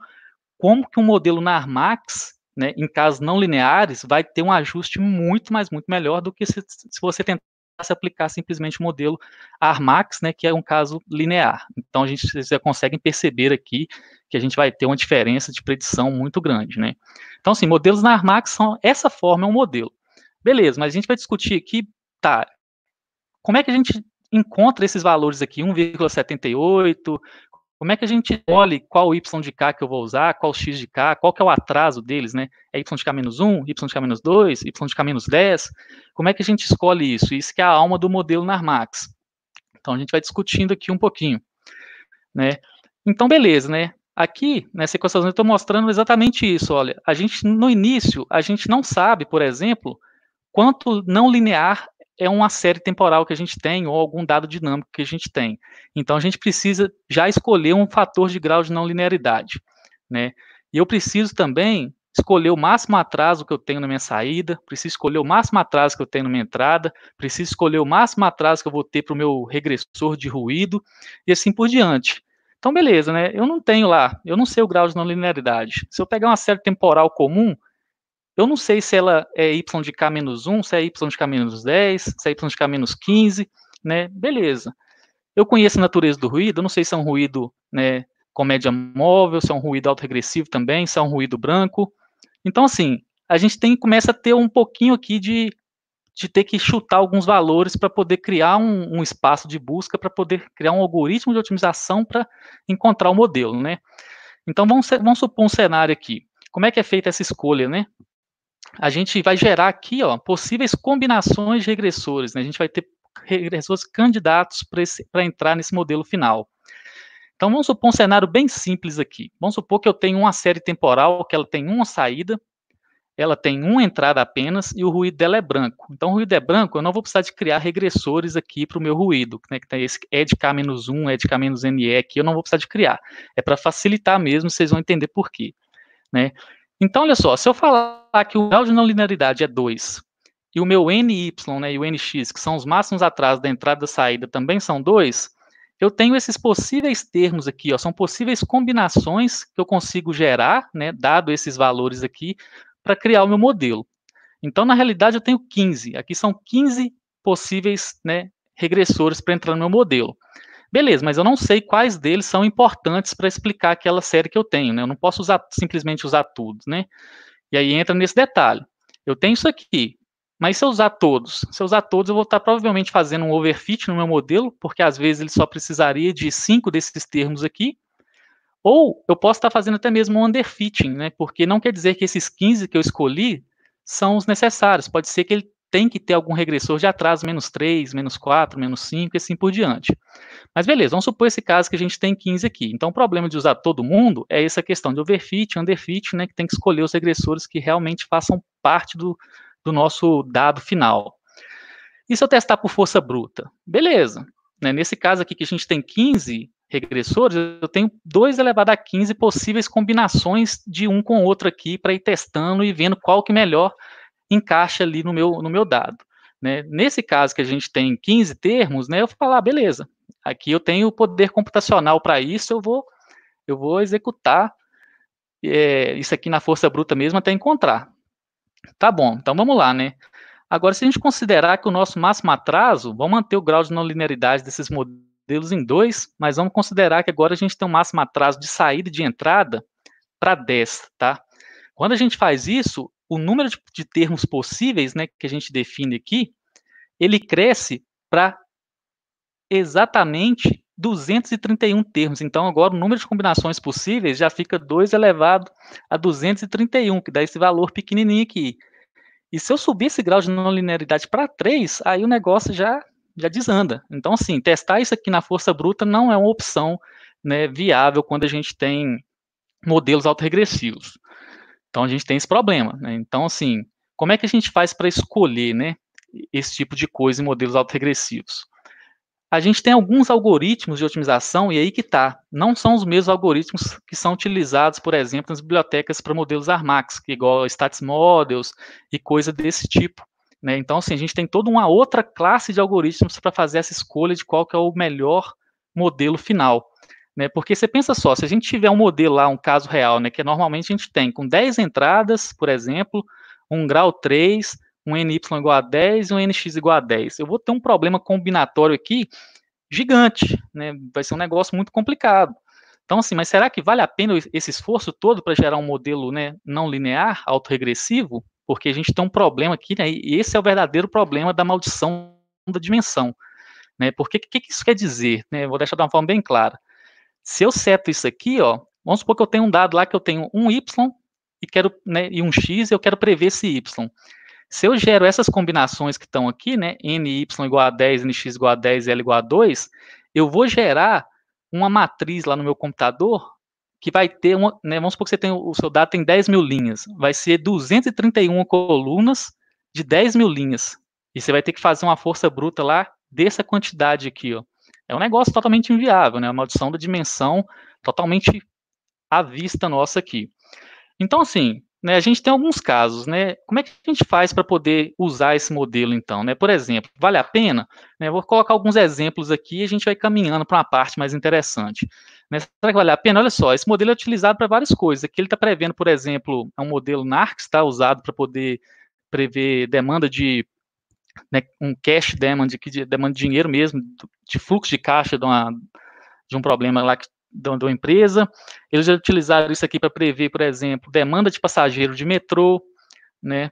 como que um modelo na Armax, né, em casos não lineares, vai ter um ajuste muito, mas muito melhor do que se, se você tentar se aplicar simplesmente o modelo Armax, né, que é um caso linear. Então a gente vocês já conseguem perceber aqui que a gente vai ter uma diferença de predição muito grande, né? Então assim, modelos na Armax são essa forma é um modelo. Beleza, mas a gente vai discutir aqui, tá? Como é que a gente encontra esses valores aqui, 1,78, como é que a gente olha qual y de k que eu vou usar, qual x de k, qual que é o atraso deles, né? É y de k menos 1, y de k menos 2, y de k menos 10? Como é que a gente escolhe isso? Isso que é a alma do modelo Narmax. Então, a gente vai discutindo aqui um pouquinho, né? Então, beleza, né? Aqui, nessa equação, eu estou mostrando exatamente isso, olha. A gente, no início, a gente não sabe, por exemplo, quanto não linear é uma série temporal que a gente tem ou algum dado dinâmico que a gente tem. Então a gente precisa já escolher um fator de grau de não linearidade, né? E eu preciso também escolher o máximo atraso que eu tenho na minha saída, preciso escolher o máximo atraso que eu tenho na minha entrada, preciso escolher o máximo atraso que eu vou ter para o meu regressor de ruído e assim por diante. Então, beleza, né? Eu não tenho lá, eu não sei o grau de não linearidade. Se eu pegar uma série temporal comum, eu não sei se ela é y de k-1, se é y de k-10, se é y de k-15, né? Beleza. Eu conheço a natureza do ruído, eu não sei se é um ruído né, com média móvel, se é um ruído autorregressivo também, se é um ruído branco. Então, assim, a gente tem começa a ter um pouquinho aqui de, de ter que chutar alguns valores para poder criar um, um, espaço de busca, para poder criar um algoritmo de otimização para encontrar o modelo, né? Então, vamos, vamos supor um cenário aqui. Como é que é feita essa escolha, né? a gente vai gerar aqui ó, possíveis combinações de regressores. Né? A gente vai ter regressores candidatos para entrar nesse modelo final. Então, vamos supor um cenário bem simples aqui. Vamos supor que eu tenho uma série temporal que ela tem uma saída, ela tem uma entrada apenas e o ruído dela é branco. Então, o ruído é branco, eu não vou precisar de criar regressores aqui para o meu ruído, né, que tem esse EDK-1, EDK-NE aqui, eu não vou precisar de criar. É para facilitar mesmo, vocês vão entender por quê. Né? Então, olha só, se eu falar que o grau de não linearidade é 2 e o meu NY né, e o NX, que são os máximos atrás da entrada e da saída, também são 2, eu tenho esses possíveis termos aqui, ó, são possíveis combinações que eu consigo gerar, né, dado esses valores aqui, para criar o meu modelo. Então, na realidade, eu tenho 15. Aqui são 15 possíveis né, regressores para entrar no meu modelo. Beleza, mas eu não sei quais deles são importantes para explicar aquela série que eu tenho, né? Eu não posso usar, simplesmente usar todos, né? E aí entra nesse detalhe. Eu tenho isso aqui, mas se eu usar todos, se eu usar todos, eu vou estar provavelmente fazendo um overfit no meu modelo, porque às vezes ele só precisaria de cinco desses termos aqui. Ou eu posso estar fazendo até mesmo um underfitting, né? Porque não quer dizer que esses 15 que eu escolhi são os necessários. Pode ser que ele tem que ter algum regressor de atraso, menos 3, menos 4, menos 5 e assim por diante. Mas beleza, vamos supor esse caso que a gente tem 15 aqui. Então o problema de usar todo mundo é essa questão de overfit, underfit, né, que tem que escolher os regressores que realmente façam parte do, do nosso dado final. E se eu testar por força bruta? Beleza. Né, nesse caso aqui que a gente tem 15 regressores, eu tenho 2 elevado a 15 possíveis combinações de um com outro aqui para ir testando e vendo qual que é melhor encaixa ali no meu, no meu dado. Né? Nesse caso que a gente tem 15 termos, né, eu vou falar, ah, beleza, aqui eu tenho o poder computacional para isso, eu vou, eu vou executar é, isso aqui na força bruta mesmo até encontrar. Tá bom, então vamos lá, né? Agora, se a gente considerar que o nosso máximo atraso, vamos manter o grau de não linearidade desses modelos em 2, mas vamos considerar que agora a gente tem um máximo atraso de saída e de entrada para 10, tá? Quando a gente faz isso, o número de, de termos possíveis, né, que a gente define aqui, ele cresce para exatamente 231 termos. Então, agora o número de combinações possíveis já fica 2 elevado a 231, que dá esse valor pequenininho aqui. E se eu subir esse grau de não linearidade para 3, aí o negócio já, já desanda. Então, assim, testar isso aqui na força bruta não é uma opção né, viável quando a gente tem modelos autorregressivos. Então a gente tem esse problema. Né? Então, assim, como é que a gente faz para escolher né, esse tipo de coisa em modelos autoregressivos? A gente tem alguns algoritmos de otimização, e aí que está. Não são os mesmos algoritmos que são utilizados, por exemplo, nas bibliotecas para modelos Armax, que é igual Stats Models e coisa desse tipo. Né? Então, assim, a gente tem toda uma outra classe de algoritmos para fazer essa escolha de qual que é o melhor modelo final. Né? Porque você pensa só, se a gente tiver um modelo lá, um caso real, né, que normalmente a gente tem com 10 entradas, por exemplo, um grau 3, um NY igual a 10 e um NX igual a 10. Eu vou ter um problema combinatório aqui gigante, né? vai ser um negócio muito complicado. Então, assim, mas será que vale a pena esse esforço todo para gerar um modelo né, não linear, autorregressivo? Porque a gente tem um problema aqui, né, e esse é o verdadeiro problema da maldição da dimensão. Né? Porque o que, que, isso quer dizer? Né? Vou deixar de uma forma bem clara. Se eu seto isso aqui, ó, vamos supor que eu tenho um dado lá que eu tenho um y e quero né, e um x, eu quero prever esse y. Se eu gero essas combinações que estão aqui, né, ny igual a 10, nx igual a 10, l igual a 2, eu vou gerar uma matriz lá no meu computador que vai ter, uma, né, vamos supor que você tem, o seu dado tem 10 mil linhas, vai ser 231 colunas de 10 mil linhas. E você vai ter que fazer uma força bruta lá dessa quantidade aqui, ó. É um negócio totalmente inviável, né? É uma adição da dimensão totalmente à vista nossa aqui. Então, assim, né, a gente tem alguns casos, né? Como é que a gente faz para poder usar esse modelo, então, né? Por exemplo, vale a pena? Né, vou colocar alguns exemplos aqui e a gente vai caminhando para uma parte mais interessante. Né, será que vale a pena? Olha só, esse modelo é utilizado para várias coisas. Aqui ele está prevendo, por exemplo, é um modelo NARC, está usado para poder prever demanda de né, um cash demand, que demanda dinheiro mesmo, de fluxo de caixa de, uma, de um problema lá que, de, uma, empresa. Eles já utilizaram isso aqui para prever, por exemplo, demanda de passageiro de metrô, né?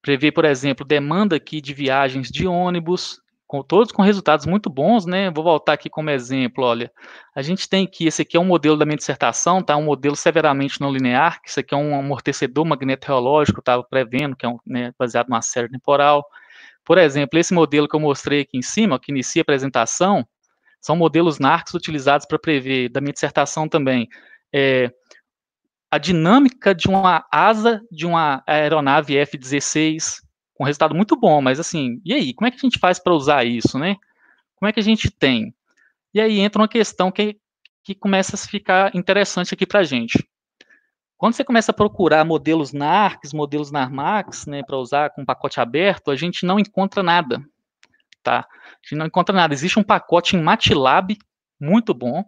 Prever, por exemplo, demanda aqui de viagens de ônibus, com todos com resultados muito bons, né? Vou voltar aqui como exemplo, olha. A gente tem que esse aqui é um modelo da minha dissertação, tá? Um modelo severamente não linear, que isso aqui é um amortecedor eu estava prevendo, que é um, né, baseado numa série temporal. Por exemplo, esse modelo que eu mostrei aqui em cima, que inicia a apresentação, são modelos NARCS utilizados para prever, da minha dissertação também, é, a dinâmica de uma asa de uma aeronave F-16, com um resultado muito bom, mas assim, e aí, como é que a gente faz para usar isso, né? Como é que a gente tem? E aí entra uma questão que, que começa a ficar interessante aqui para a gente. Quando você começa a procurar modelos NARCs, modelos NARMAX, né, para usar com pacote aberto, a gente não encontra nada, tá? A gente não encontra nada. Existe um pacote em MATLAB muito bom,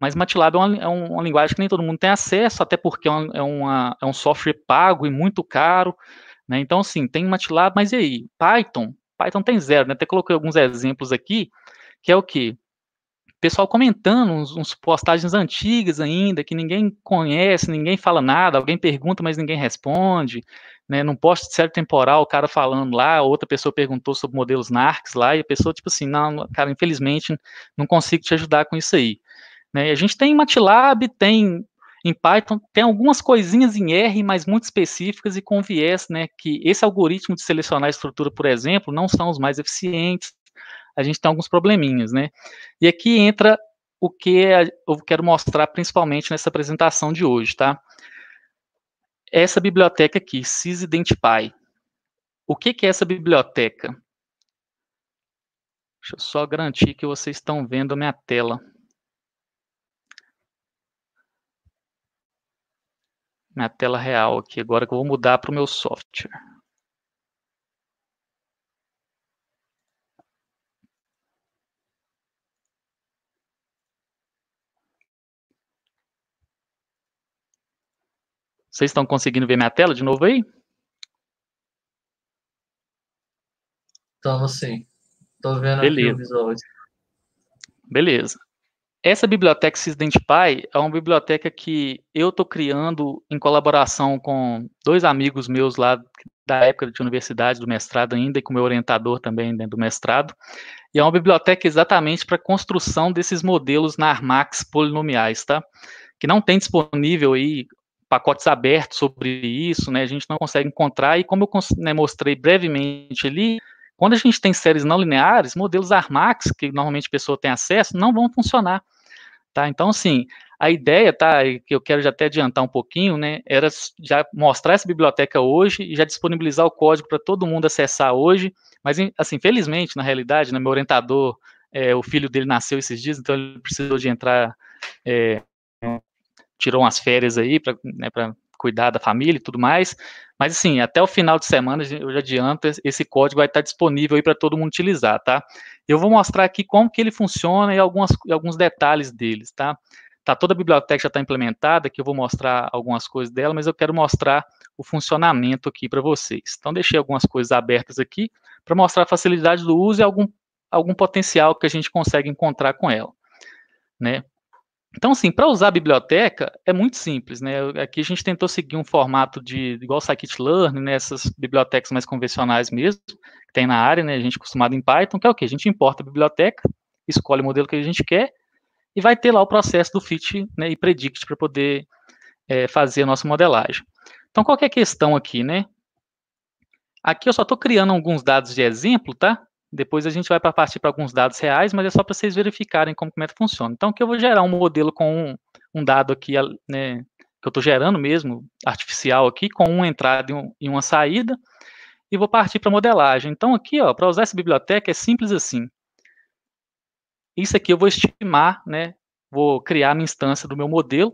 mas MATLAB é uma, é uma linguagem que nem todo mundo tem acesso, até porque é, é uma, é um software pago e muito caro, né? Então, sim, tem MATLAB, mas e aí? Python? Python tem zero, né? Até coloquei alguns exemplos aqui, que é o que pessoal comentando uns, uns, postagens antigas ainda, que ninguém conhece, ninguém fala nada, alguém pergunta, mas ninguém responde, né, num post de série temporal, o cara falando lá, outra pessoa perguntou sobre modelos NARCs lá, e a pessoa, tipo assim, não, cara, infelizmente, não consigo te ajudar com isso aí. Né, a gente tem MATLAB, tem em Python, tem algumas coisinhas em R, mas muito específicas e com viés, né, que esse algoritmo de selecionar estrutura, por exemplo, não são os mais eficientes, a gente tem alguns probleminhas, né? E aqui entra o que eu quero mostrar principalmente nessa apresentação de hoje, tá? Essa biblioteca aqui, SysIdentify. O que, que é essa biblioteca? Deixa eu só garantir que vocês estão vendo a minha tela. Minha tela real aqui, agora que eu vou mudar para o meu software. Vocês estão conseguindo ver minha tela de novo aí? Estamos sim. Estou vendo Beleza. aqui o visual. Beleza. Essa biblioteca SysDentPy é uma biblioteca que eu estou criando em colaboração com dois amigos meus lá da época de universidade, do mestrado ainda, e com meu orientador também dentro do mestrado. E é uma biblioteca exatamente para construção desses modelos Narmax polinomiais, tá? Que não tem disponível aí pacotes abertos sobre isso, né? A gente não consegue encontrar, e como eu né, mostrei brevemente ali, quando a gente tem séries não lineares, modelos Armax, que normalmente a pessoa tem acesso, não vão funcionar. Tá? Então, assim, a ideia, tá, que eu quero já até adiantar um pouquinho, né, era já mostrar essa biblioteca hoje e já disponibilizar o código para todo mundo acessar hoje, mas, assim, felizmente, na realidade, né, meu orientador, é, o filho dele nasceu esses dias, então ele precisou de entrar é, tirou umas férias aí para né, cuidar da família e tudo mais. Mas assim, até o final de semana, eu já adianto, esse código vai estar tá disponível aí para todo mundo utilizar, tá? Eu vou mostrar aqui como que ele funciona e, algumas, e alguns detalhes deles, tá? Tá, toda a biblioteca já está implementada, que eu vou mostrar algumas coisas dela, mas eu quero mostrar o funcionamento aqui para vocês. Então, deixei algumas coisas abertas aqui para mostrar a facilidade do uso e algum, algum potencial que a gente consegue encontrar com ela. Né? Então, assim, para usar a biblioteca é muito simples, né? Aqui a gente tentou seguir um formato de igual scikit-learn, né? Essas bibliotecas mais convencionais mesmo, que tem na área, né? A gente é acostumado em Python, que é o que A gente importa a biblioteca, escolhe o modelo que a gente quer e vai ter lá o processo do fit né, e predict para poder é, fazer a nossa modelagem. Então, qual é a questão aqui, né? Aqui eu só estou criando alguns dados de exemplo, tá? Depois a gente vai para partir para alguns dados reais, mas é só para vocês verificarem como que o método funciona. Então, que eu vou gerar um modelo com um, um dado aqui, né, que eu estou gerando mesmo, artificial aqui, com uma entrada e, um, e uma saída, e vou partir para modelagem. Então, aqui, ó, para usar essa biblioteca, é simples assim. Isso aqui eu vou estimar, né, vou criar a minha instância do meu modelo,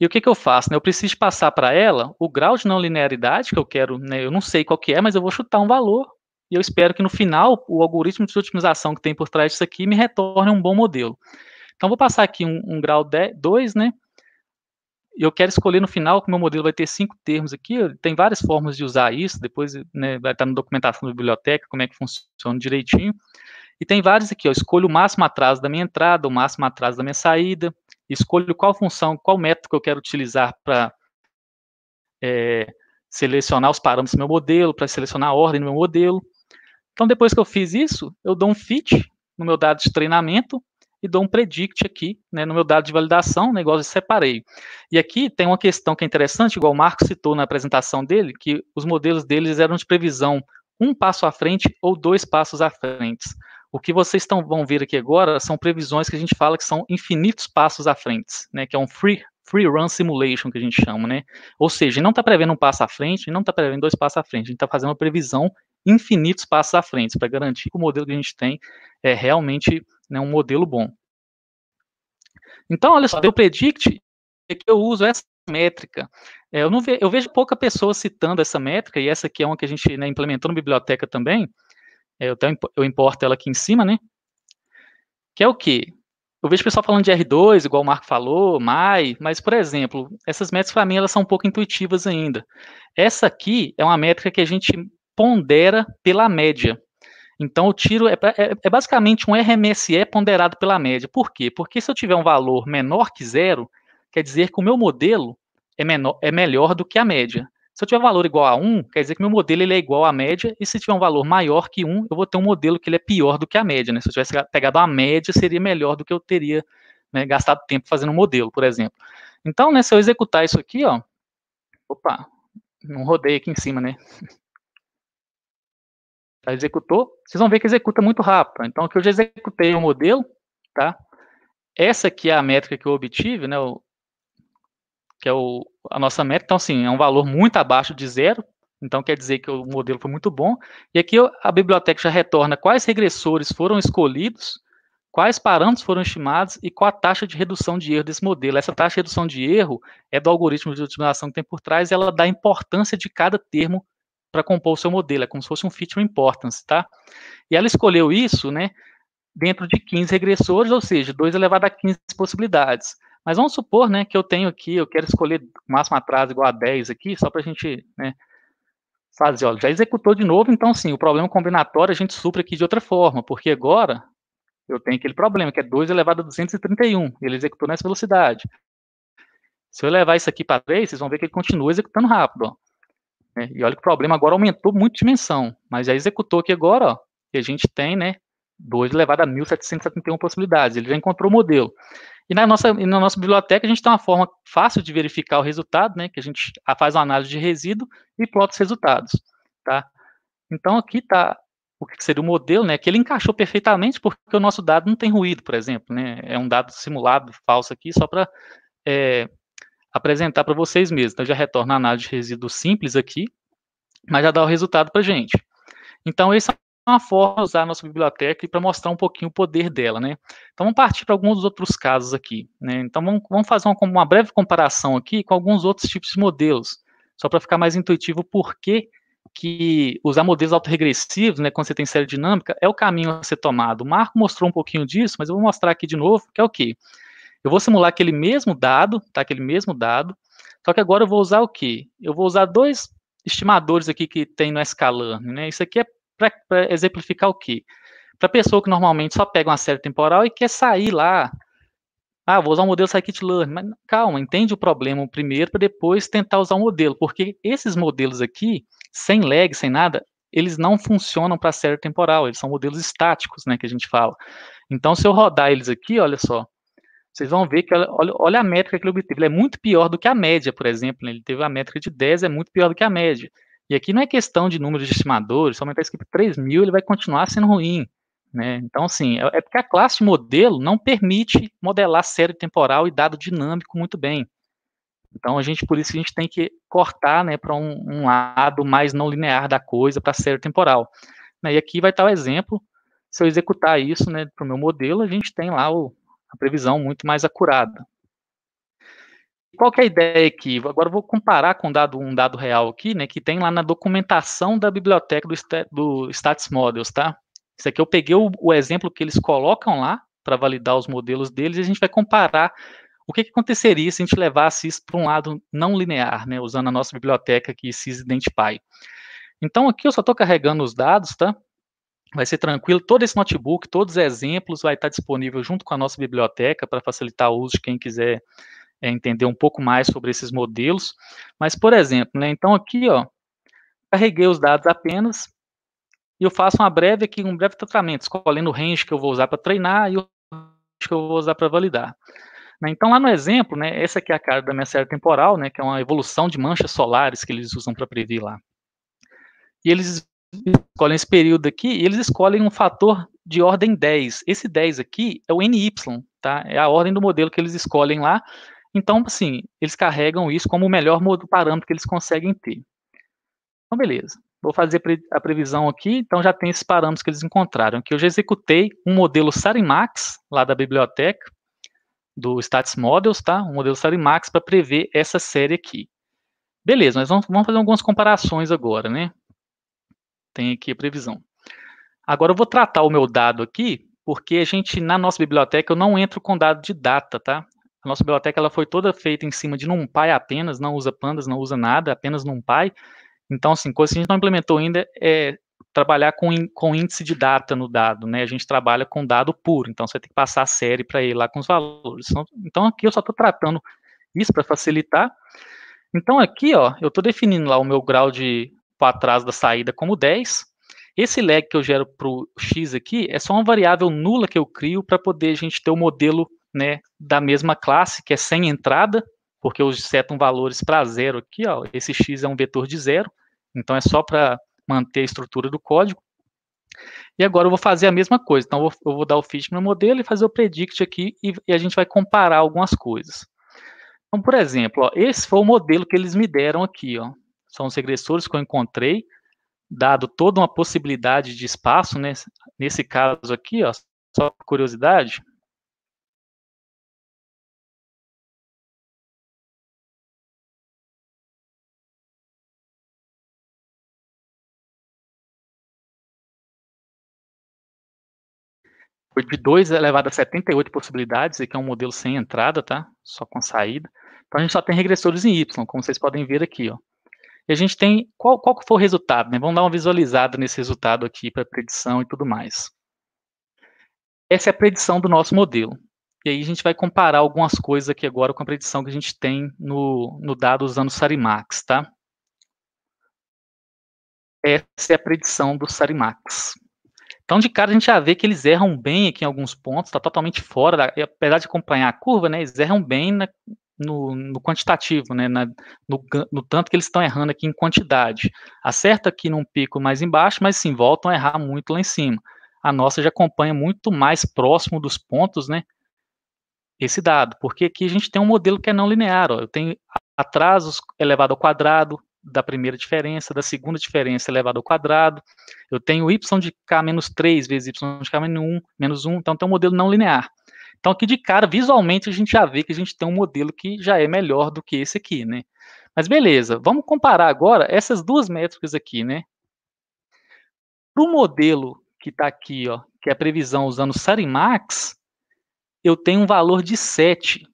e o que, que eu faço? Né? Eu preciso passar para ela o grau de não linearidade que eu quero, né? eu não sei qual que é, mas eu vou chutar um valor e eu espero que no final o algoritmo de otimização que tem por trás disso aqui me retorne um bom modelo. Então, vou passar aqui um, um grau 2, né? E eu quero escolher no final que o meu modelo vai ter cinco termos aqui. Tem várias formas de usar isso. Depois né, vai estar na documentação da biblioteca, como é que funciona direitinho. E tem vários aqui. Ó, escolho o máximo atraso da minha entrada, o máximo atraso da minha saída. Escolho qual função, qual método que eu quero utilizar para é, eh, selecionar os parâmetros do meu modelo, para selecionar a ordem do meu modelo. Então, depois que eu fiz isso, eu dou um fit no meu dado de treinamento e dou um predict aqui, né, no meu dado de validação, negócio né, de separei. E aqui tem uma questão que é interessante, igual o Marco citou na apresentação dele, que os modelos deles eram de previsão um passo à frente ou dois passos à frente. O que vocês estão, vão ver aqui agora são previsões que a gente fala que são infinitos passos à frente, né, que é um free, free run simulation que a gente chama, né? Ou seja, não está prevendo um passo à frente, não está prevendo dois passos à frente, a gente está fazendo uma previsão infinitos passos à frente para garantir que o modelo que a gente tem é realmente né, um modelo bom. Então, olha só, eu predict é que eu uso essa métrica. É, eu, não ve eu vejo pouca pessoa citando essa métrica, e essa aqui é uma que a gente né, implementou na biblioteca também. É, eu, até, eu importo ela aqui em cima, né? Que é o quê? Eu vejo o pessoal falando de R2, igual o Marco falou, MAI, mas, por exemplo, essas métricas, para mim, elas são um pouco intuitivas ainda. Essa aqui é uma métrica que a gente pondera pela média. Então, o tiro é, é, é, basicamente um RMSE ponderado pela média. Por quê? Porque se eu tiver um valor menor que zero, quer dizer que o meu modelo é, menor, é melhor do que a média. Se eu tiver um valor igual a 1, quer dizer que meu modelo ele é igual à média, e se tiver um valor maior que 1, eu vou ter um modelo que ele é pior do que a média. Né? Se eu tivesse pegado a média, seria melhor do que eu teria né, gastado tempo fazendo um modelo, por exemplo. Então, né, se eu executar isso aqui, ó, opa, não rodei aqui em cima, né? executou, vocês vão ver que executa muito rápido. Então, aqui eu já executei o modelo, tá? Essa aqui é a métrica que eu obtive, né? O, que é o, a nossa métrica. Então, assim, é um valor muito abaixo de zero. Então, quer dizer que o modelo foi muito bom. E aqui eu, a biblioteca já retorna quais regressores foram escolhidos, quais parâmetros foram estimados e qual a taxa de redução de erro desse modelo. Essa taxa de redução de erro é do algoritmo de otimização que tem por trás, ela dá a importância de cada termo para compor o seu modelo, é como se fosse um feature importance, tá? E ela escolheu isso, né, dentro de 15 regressores, ou seja, 2 elevado a 15 possibilidades. Mas vamos supor, né, que eu tenho aqui, eu quero escolher máximo atraso igual a 10 aqui, só para a gente, né, fazer, olha, já executou de novo, então sim, o problema combinatório a gente supra aqui de outra forma, porque agora eu tenho aquele problema, que é 2 elevado a 231, ele executou nessa velocidade. Se eu levar isso aqui para 3, vocês vão ver que ele continua executando rápido, ó. Né? E olha que o problema agora aumentou muito de dimensão, mas já executou aqui agora, ó, e a gente tem, né, 2 elevado a 1.771 possibilidades, ele já encontrou o modelo. E na nossa, na nossa biblioteca a gente tem uma forma fácil de verificar o resultado, né, que a gente faz uma análise de resíduo e plota os resultados, tá? Então aqui está o que seria o modelo, né, que ele encaixou perfeitamente porque o nosso dado não tem ruído, por exemplo, né, é um dado simulado, falso aqui, só para é, eh, apresentar para vocês mesmos. Então, já retorna a análise de resíduos simples aqui, mas já dá o resultado para a gente. Então, essa é uma forma de usar a nossa biblioteca para mostrar um pouquinho o poder dela, né? Então, vamos partir para alguns outros casos aqui, né? Então, vamos, vamos fazer uma, uma, breve comparação aqui com alguns outros tipos de modelos, só para ficar mais intuitivo por que que usar modelos autorregressivos, né, quando você tem série dinâmica, é o caminho a ser tomado. O Marco mostrou um pouquinho disso, mas eu vou mostrar aqui de novo, que é o quê? Eu vou simular aquele mesmo dado, tá? Aquele mesmo dado. Só que agora eu vou usar o quê? Eu vou usar dois estimadores aqui que tem no SKLearn, né? Isso aqui é para exemplificar o quê? Para pessoa que normalmente só pega uma série temporal e quer sair lá. Ah, vou usar o um modelo scikit-learn. Mas calma, entende o problema primeiro para depois tentar usar o um modelo, porque esses modelos aqui, sem lag, sem nada, eles não funcionam para série temporal, eles são modelos estáticos, né, que a gente fala. Então, se eu rodar eles aqui, olha só, vocês vão ver que, olha, olha, a métrica que ele obteve, Ele é muito pior do que a média, por exemplo, né? ele teve a métrica de 10, é muito pior do que a média. E aqui não é questão de número de estimadores, se aumentar para 3 mil, ele vai continuar sendo ruim. Né? Então, assim, é, é porque a classe de modelo não permite modelar série temporal e dado dinâmico muito bem. Então, a gente, por isso, a gente tem que cortar né, para um, um, lado mais não linear da coisa, para a série temporal. Né? E aqui vai estar o exemplo. Se eu executar isso né, para o meu modelo, a gente tem lá o, a previsão muito mais acurada. Qual que é a ideia aqui? Agora vou comparar com um dado, um dado real aqui, né, que tem lá na documentação da biblioteca do, do Models, tá? Isso aqui eu peguei o, o exemplo que eles colocam lá para validar os modelos deles e a gente vai comparar o que, que aconteceria se a gente levasse isso para um lado não linear, né, usando a nossa biblioteca aqui, SysIdentify. Então aqui eu só estou carregando os dados, tá? vai ser tranquilo. Todo esse notebook, todos os exemplos vai estar disponível junto com a nossa biblioteca para facilitar o uso de quem quiser é, entender um pouco mais sobre esses modelos. Mas, por exemplo, né, então aqui, ó, carreguei os dados apenas e eu faço uma breve aqui, um breve tratamento, escolhendo o range que eu vou usar para treinar e o range que eu vou usar para validar. Né, então, lá no exemplo, né, essa aqui é a cara da minha série temporal, né, que é uma evolução de manchas solares que eles usam para prever lá. E eles escolhem esse período aqui e eles escolhem um fator de ordem 10. Esse 10 aqui é o NY, tá? É a ordem do modelo que eles escolhem lá. Então, assim, eles carregam isso como o melhor parâmetro que eles conseguem ter. Então, beleza. Vou fazer a previsão aqui, então já tem esses parâmetros que eles encontraram. Aqui eu já executei um modelo Sarimax, lá da biblioteca, do Stats Models, tá? Um modelo Sarimax para prever essa série aqui. Beleza, mas vamos, vamos fazer algumas comparações agora, né? tem aqui a previsão. Agora eu vou tratar o meu dado aqui, porque a gente, na nossa biblioteca, eu não entro com dado de data, tá? A nossa biblioteca ela foi toda feita em cima de NumPy apenas, não usa pandas, não usa nada, apenas NumPy. Então, assim, coisa que a gente não implementou ainda é trabalhar com, com índice de data no dado, né? A gente trabalha com dado puro, então você tem que passar a série para ir lá com os valores. Então, então aqui eu só estou tratando isso para facilitar. Então, aqui, ó, eu estou definindo lá o meu grau de para trás da saída como 10. Esse lag que eu gero para o x aqui é só uma variável nula que eu crio para poder a gente ter o um modelo né, da mesma classe, que é sem entrada, porque eu seto valores para zero aqui. Ó, esse x é um vetor de zero, então é só para manter a estrutura do código. E agora eu vou fazer a mesma coisa. Então, eu vou, eu vou dar o fit no modelo e fazer o predict aqui e, e a gente vai comparar algumas coisas. Então, por exemplo, ó, esse foi o modelo que eles me deram aqui. Ó são os regressores que eu encontrei, dado toda uma possibilidade de espaço, né? nesse caso aqui, ó, só por curiosidade, Foi de 2 elevado a 78 possibilidades, aqui é um modelo sem entrada, tá? Só com saída. Então a gente só tem regressores em Y, como vocês podem ver aqui, ó. E a gente tem qual, qual foi o resultado, né? Vamos dar uma visualizada nesse resultado aqui para predição e tudo mais. Essa é a predição do nosso modelo. E aí a gente vai comparar algumas coisas aqui agora com a predição que a gente tem no, no dado usando o Sarimax, tá? Essa é a predição do Sarimax. Então, de cara, a gente já vê que eles erram bem aqui em alguns pontos, está totalmente fora, da, apesar de acompanhar a curva, né, eles erram bem na, no, no quantitativo, né, na, no, no, tanto que eles estão errando aqui em quantidade. Acerta aqui num pico mais embaixo, mas sim, voltam a errar muito lá em cima. A nossa já acompanha muito mais próximo dos pontos, né, esse dado, porque aqui a gente tem um modelo que é não linear, ó, eu tenho atrasos elevado ao quadrado da primeira diferença, da segunda diferença elevado ao quadrado, eu tenho y de k menos 3 vezes y de k menos 1, menos 1, então tem um modelo não linear. Então aqui de cara, visualmente, a gente já vê que a gente tem um modelo que já é melhor do que esse aqui, né? Mas beleza, vamos comparar agora essas duas métricas aqui, né? Para o modelo que está aqui, ó, que é a previsão usando o Sarimax, eu tenho um valor de 7.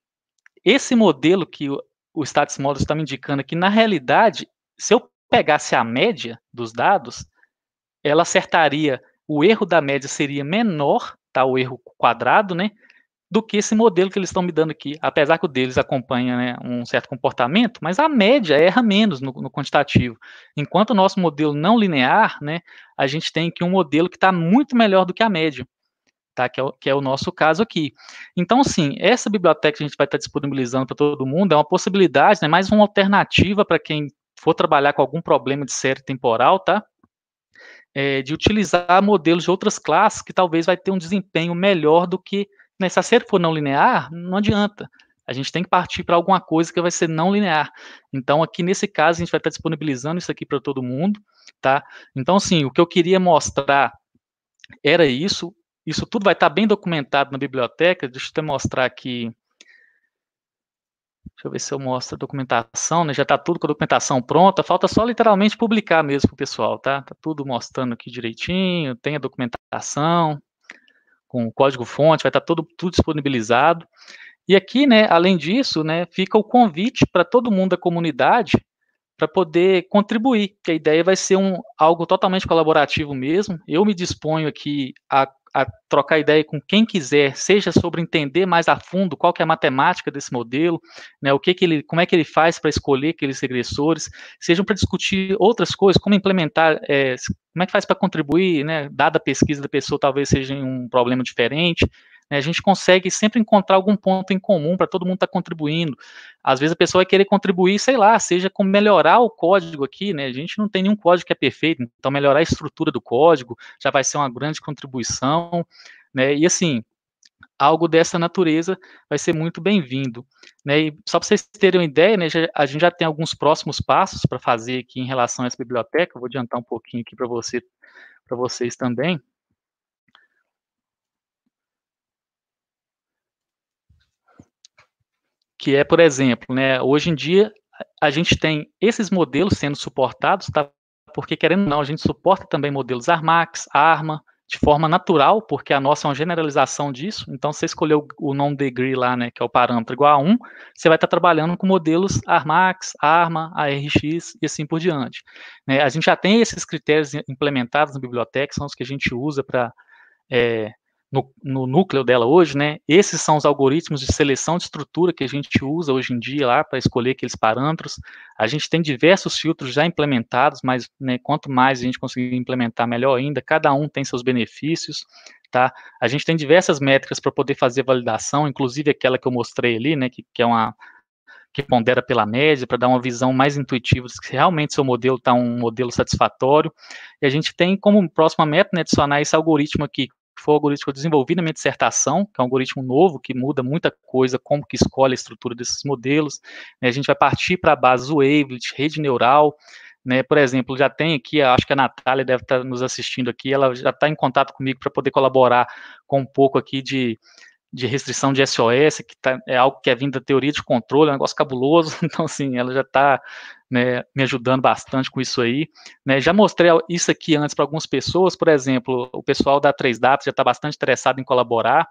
Esse modelo que o, o Status Models está me indicando aqui, na realidade, se eu pegasse a média dos dados, ela acertaria, o erro da média seria menor, tá? o erro quadrado, né? do que esse modelo que eles estão me dando aqui. Apesar que o deles acompanha né, um certo comportamento, mas a média erra menos no, no, quantitativo. Enquanto o nosso modelo não linear, né, a gente tem aqui um modelo que está muito melhor do que a média. Tá, que, é o, que é o nosso caso aqui. Então, sim, essa biblioteca que a gente vai estar tá disponibilizando para todo mundo é uma possibilidade, né, mais uma alternativa para quem for trabalhar com algum problema de série temporal, tá? É, de utilizar modelos de outras classes que talvez vai ter um desempenho melhor do que né? Se a série for não linear, não adianta. A gente tem que partir para alguma coisa que vai ser não linear. Então, aqui nesse caso, a gente vai estar tá disponibilizando isso aqui para todo mundo, tá? Então, sim, o que eu queria mostrar era isso. Isso tudo vai estar tá bem documentado na biblioteca. Deixa eu até mostrar aqui. Deixa eu ver se eu mostro a documentação, né? Já está tudo com a documentação pronta, falta só literalmente publicar mesmo para o pessoal, tá? Tá tudo mostrando aqui direitinho, tem a documentação com o código-fonte, vai estar todo, tudo disponibilizado. E aqui, né, além disso, né, fica o convite para todo mundo da comunidade para poder contribuir, que a ideia vai ser um, algo totalmente colaborativo mesmo. Eu me disponho aqui a a trocar ideia com quem quiser, seja sobre entender mais a fundo qual que é a matemática desse modelo, né, o que, que ele, como é que ele faz para escolher aqueles regressores, sejam para discutir outras coisas, como implementar, é, como é que faz para contribuir, né, dada a pesquisa da pessoa talvez seja um problema diferente, né? A gente consegue sempre encontrar algum ponto em comum para todo mundo estar tá contribuindo. Às vezes a pessoa vai querer contribuir, sei lá, seja como melhorar o código aqui, né? A gente não tem nenhum código que é perfeito, então melhorar a estrutura do código já vai ser uma grande contribuição, né? E assim, algo dessa natureza vai ser muito bem-vindo. Né? E só para vocês terem uma ideia, né, já, a gente já tem alguns próximos passos para fazer aqui em relação a essa biblioteca, Eu vou adiantar um pouquinho aqui para você, para vocês também. que é, por exemplo, né, hoje em dia a gente tem esses modelos sendo suportados, tá? porque querendo ou não, a gente suporta também modelos Armax, Arma, de forma natural, porque a nossa é uma generalização disso. Então, você escolheu o non degree lá, né, que é o parâmetro igual a 1, você vai estar tá trabalhando com modelos Armax, Arma, ARX e assim por diante. Né, a gente já tem esses critérios implementados na biblioteca, são os que a gente usa para é, eh, no, no, núcleo dela hoje, né? Esses são os algoritmos de seleção de estrutura que a gente usa hoje em dia lá para escolher aqueles parâmetros. A gente tem diversos filtros já implementados, mas né, quanto mais a gente conseguir implementar, melhor ainda. Cada um tem seus benefícios, tá? A gente tem diversas métricas para poder fazer validação, inclusive aquela que eu mostrei ali, né? Que, que é uma que pondera pela média para dar uma visão mais intuitiva de se realmente seu modelo está um modelo satisfatório. E a gente tem como próxima meta né, adicionar esse algoritmo aqui que foi o algoritmo que eu desenvolvi na minha dissertação, que é um algoritmo novo, que muda muita coisa, como que escolhe a estrutura desses modelos. Né, a gente vai partir para a base wavelet, rede neural, né, por exemplo, já tem aqui, acho que a Natália deve estar tá nos assistindo aqui, ela já está em contato comigo para poder colaborar com um pouco aqui de de restrição de SOS, que tá, é algo que é vindo da teoria de controle, é um negócio cabuloso, então, assim, ela já está né, me ajudando bastante com isso aí. Né. Já mostrei isso aqui antes para algumas pessoas, por exemplo, o pessoal da 3Data já está bastante interessado em colaborar,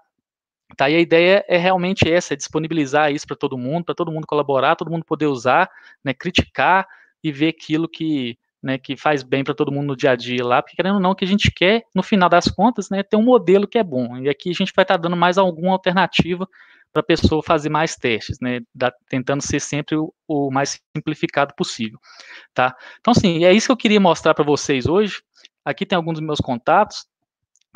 Tá, e a ideia é realmente essa, é disponibilizar isso para todo mundo, para todo mundo colaborar, todo mundo poder usar, né, criticar e ver aquilo que né, que faz bem para todo mundo no dia a dia lá, porque querendo ou não, o que a gente quer, no final das contas, né, é ter um modelo que é bom. E aqui a gente vai estar tá dando mais alguma alternativa para a pessoa fazer mais testes, né, da, tentando ser sempre o, o, mais simplificado possível, tá? Então, assim, é isso que eu queria mostrar para vocês hoje. Aqui tem alguns dos meus contatos.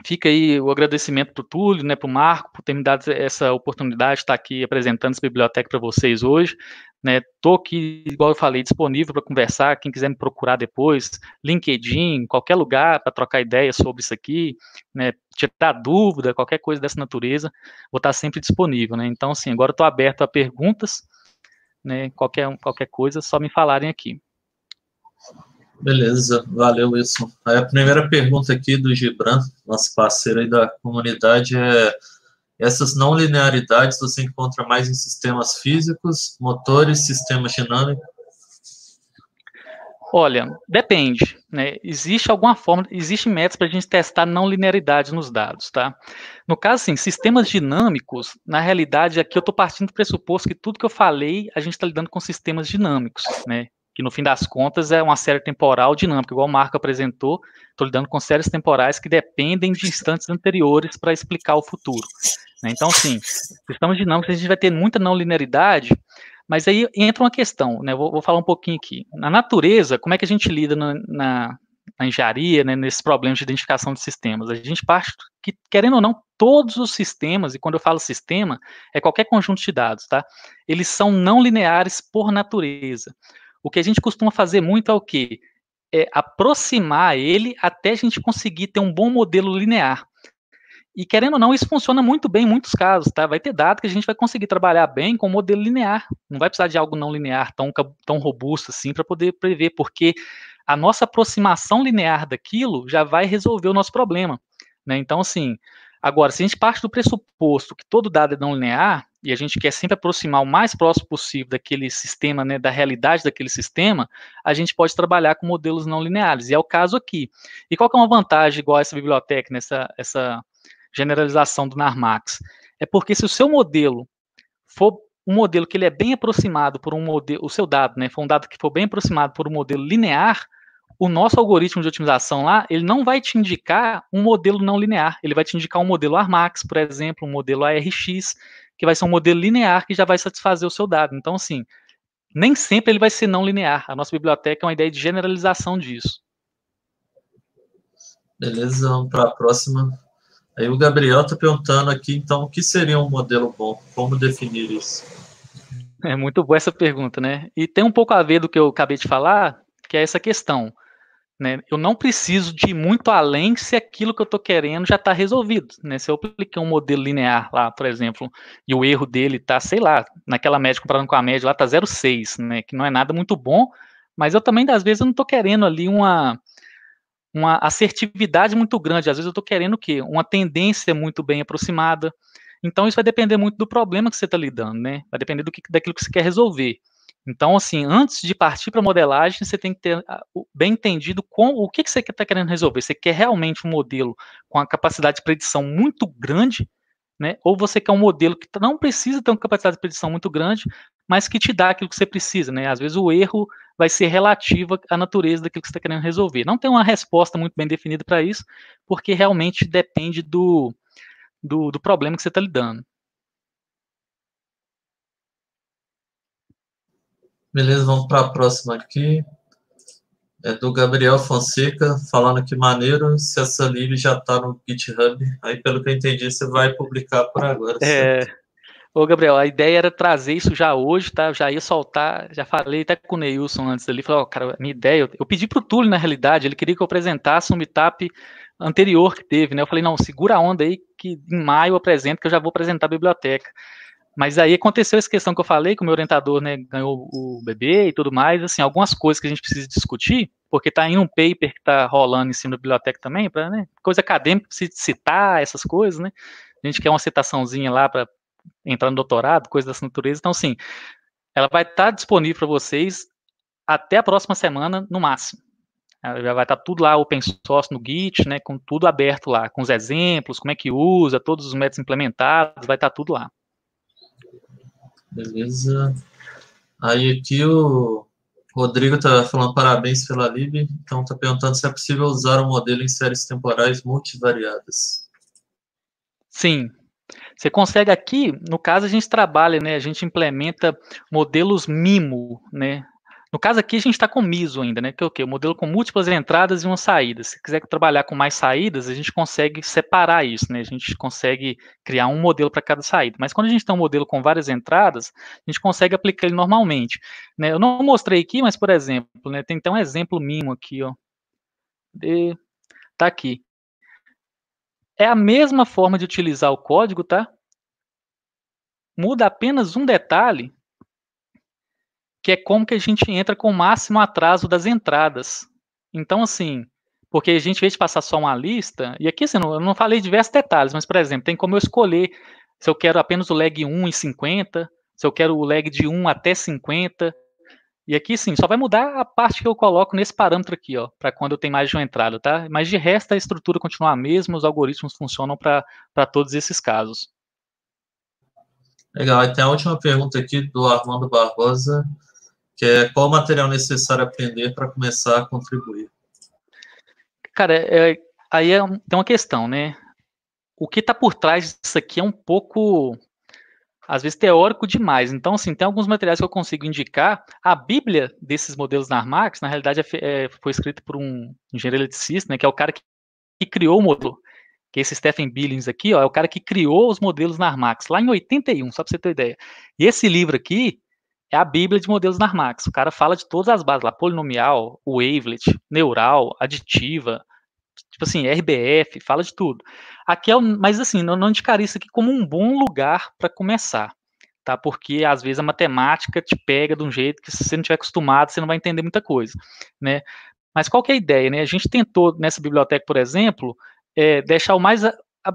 Fica aí o agradecimento para o Túlio, né, para o Marco, por ter me dado essa oportunidade de estar aqui apresentando essa biblioteca para vocês hoje. Estou né, aqui, igual eu falei, disponível para conversar. Quem quiser me procurar depois, LinkedIn, qualquer lugar para trocar ideias sobre isso aqui, né, tirar dúvida, qualquer coisa dessa natureza, vou estar sempre disponível. Né? Então, assim, agora estou aberto a perguntas, né, qualquer, qualquer coisa, só me falarem aqui. Beleza, valeu, Wilson. Aí a primeira pergunta aqui do Gibran, nosso parceiro aí da comunidade, é: essas não linearidades você encontra mais em sistemas físicos, motores, sistemas dinâmicos? Olha, depende. Né? Existe alguma forma, existe métodos para a gente testar não linearidade nos dados, tá? No caso, sim, sistemas dinâmicos, na realidade, aqui eu estou partindo do pressuposto que tudo que eu falei, a gente está lidando com sistemas dinâmicos, né? que no fim das contas é uma série temporal dinâmica, igual o Marco apresentou. Estou lidando com séries temporais que dependem de instantes anteriores para explicar o futuro. Né? Então, sim, sistemas dinâmicos a gente vai ter muita não linearidade, mas aí entra uma questão, né? Vou, vou falar um pouquinho aqui. Na natureza, como é que a gente lida na, na, na engenharia, né, nesses problemas de identificação de sistemas? A gente parte que, querendo ou não, todos os sistemas, e quando eu falo sistema, é qualquer conjunto de dados, tá? Eles são não lineares por natureza. O que a gente costuma fazer muito é o quê? É aproximar ele até a gente conseguir ter um bom modelo linear. E querendo ou não, isso funciona muito bem em muitos casos, tá? Vai ter dado que a gente vai conseguir trabalhar bem com o modelo linear. Não vai precisar de algo não linear tão, tão robusto assim para poder prever, porque a nossa aproximação linear daquilo já vai resolver o nosso problema. Né? Então, assim, agora, se a gente parte do pressuposto que todo dado é não linear, e a gente quer sempre aproximar o mais próximo possível daquele sistema, né, da realidade daquele sistema, a gente pode trabalhar com modelos não lineares, e é o caso aqui. E qual que é uma vantagem igual a essa biblioteca, nessa essa generalização do Narmax? É porque se o seu modelo for um modelo que ele é bem aproximado por um modelo, o seu dado, né, for um dado que for bem aproximado por um modelo linear, o nosso algoritmo de otimização lá, ele não vai te indicar um modelo não linear, ele vai te indicar um modelo Armax, por exemplo, um modelo ARX, que vai ser um modelo linear que já vai satisfazer o seu dado. Então, assim, nem sempre ele vai ser não linear. A nossa biblioteca é uma ideia de generalização disso. Beleza, vamos para a próxima. Aí o Gabriel está perguntando aqui, então, o que seria um modelo bom? Como definir isso? É muito boa essa pergunta, né? E tem um pouco a ver do que eu acabei de falar, que é essa questão. Né? Eu não preciso de ir muito além se aquilo que eu estou querendo já está resolvido. Né? Se eu apliquei um modelo linear lá, por exemplo, e o erro dele está, sei lá, naquela média, comparando com a média, lá está 0,6, né? que não é nada muito bom, mas eu também, às vezes, eu não estou querendo ali uma, uma assertividade muito grande. Às vezes eu estou querendo o quê? Uma tendência muito bem aproximada. Então, isso vai depender muito do problema que você está lidando, né? Vai depender do que, daquilo que você quer resolver. Então, assim, antes de partir para modelagem, você tem que ter ah, bem entendido com, o que, que você está querendo resolver. Você quer realmente um modelo com a capacidade de predição muito grande, né? Ou você quer um modelo que não precisa ter uma capacidade de predição muito grande, mas que te dá aquilo que você precisa, né? Às vezes o erro vai ser relativo à natureza daquilo que você está querendo resolver. Não tem uma resposta muito bem definida para isso, porque realmente depende do, do, do problema que você está lidando. Beleza, vamos para a próxima aqui. É do Gabriel Fonseca, falando que maneiro se essa lib já está no GitHub. Aí, pelo que eu entendi, você vai publicar por agora. É. Certo? Ô, Gabriel, a ideia era trazer isso já hoje, tá? Eu já ia soltar, já falei até com o Neilson antes ali, falou, oh, cara, minha ideia, eu, pedi para o Túlio, na realidade, ele queria que eu apresentasse um meetup anterior que teve, né? Eu falei, não, segura a onda aí que em maio eu apresento, que eu já vou apresentar a biblioteca. Mas aí aconteceu essa questão que eu falei, que o meu orientador né, ganhou o bebê e tudo mais, assim, algumas coisas que a gente precisa discutir, porque está em um paper que está rolando em cima da biblioteca também, para né, coisa acadêmica, precisa citar essas coisas, né? A gente quer uma citaçãozinha lá para entrar no doutorado, coisa dessa natureza. Então, assim, ela vai estar tá disponível para vocês até a próxima semana, no máximo. Ela já vai estar tá tudo lá, open source no Git, né, com tudo aberto lá, com os exemplos, como é que usa, todos os métodos implementados, vai estar tá tudo lá. Beleza. Aí aqui o Rodrigo está falando parabéns pela Lib, então está perguntando se é possível usar o modelo em séries temporais multivariadas. Sim. Você consegue aqui, no caso a gente trabalha, né, a gente implementa modelos MIMO, né, no caso aqui, a gente está com MISO ainda, né? Que é o quê? O modelo com múltiplas entradas e uma saída. Se quiser trabalhar com mais saídas, a gente consegue separar isso, né? A gente consegue criar um modelo para cada saída. Mas quando a gente tem um modelo com várias entradas, a gente consegue aplicar ele normalmente. Né? Eu não mostrei aqui, mas, por exemplo, né? tem até um exemplo mínimo aqui, ó. De... Tá aqui. É a mesma forma de utilizar o código, tá? Muda apenas um detalhe que é como que a gente entra com o máximo atraso das entradas. Então, assim, porque a gente vez de passar só uma lista, e aqui assim, eu não falei diversos detalhes, mas, por exemplo, tem como eu escolher se eu quero apenas o lag 1 e 50, se eu quero o lag de 1 até 50. E aqui, sim, só vai mudar a parte que eu coloco nesse parâmetro aqui, ó, para quando eu tenho mais de uma entrada, tá? Mas de resto, a estrutura continua a mesma, os algoritmos funcionam para todos esses casos. Legal, e tem a última pergunta aqui do Armando Barbosa que é qual material necessário aprender para começar a contribuir. Cara, é, aí é, tem uma questão, né? O que está por trás disso aqui é um pouco, às vezes, teórico demais. Então, assim, tem alguns materiais que eu consigo indicar. A Bíblia desses modelos Narmax, na realidade, é, é, foi escrita por um engenheiro eletricista, né, que é o cara que, que criou o modelo que é esse Stephen Billings aqui, ó, é o cara que criou os modelos Narmax, lá em 81, só para você ter uma ideia. E esse livro aqui, é a bíblia de modelos Narmax. O cara fala de todas as bases lá, polinomial, wavelet, neural, aditiva, tipo assim, RBF, fala de tudo. Aqui é, mas assim, eu não indicaria isso aqui como um bom lugar para começar, tá? Porque às vezes a matemática te pega de um jeito que se você não estiver acostumado, você não vai entender muita coisa, né? Mas qual que é a ideia, né? A gente tentou nessa biblioteca, por exemplo, é, deixar o mais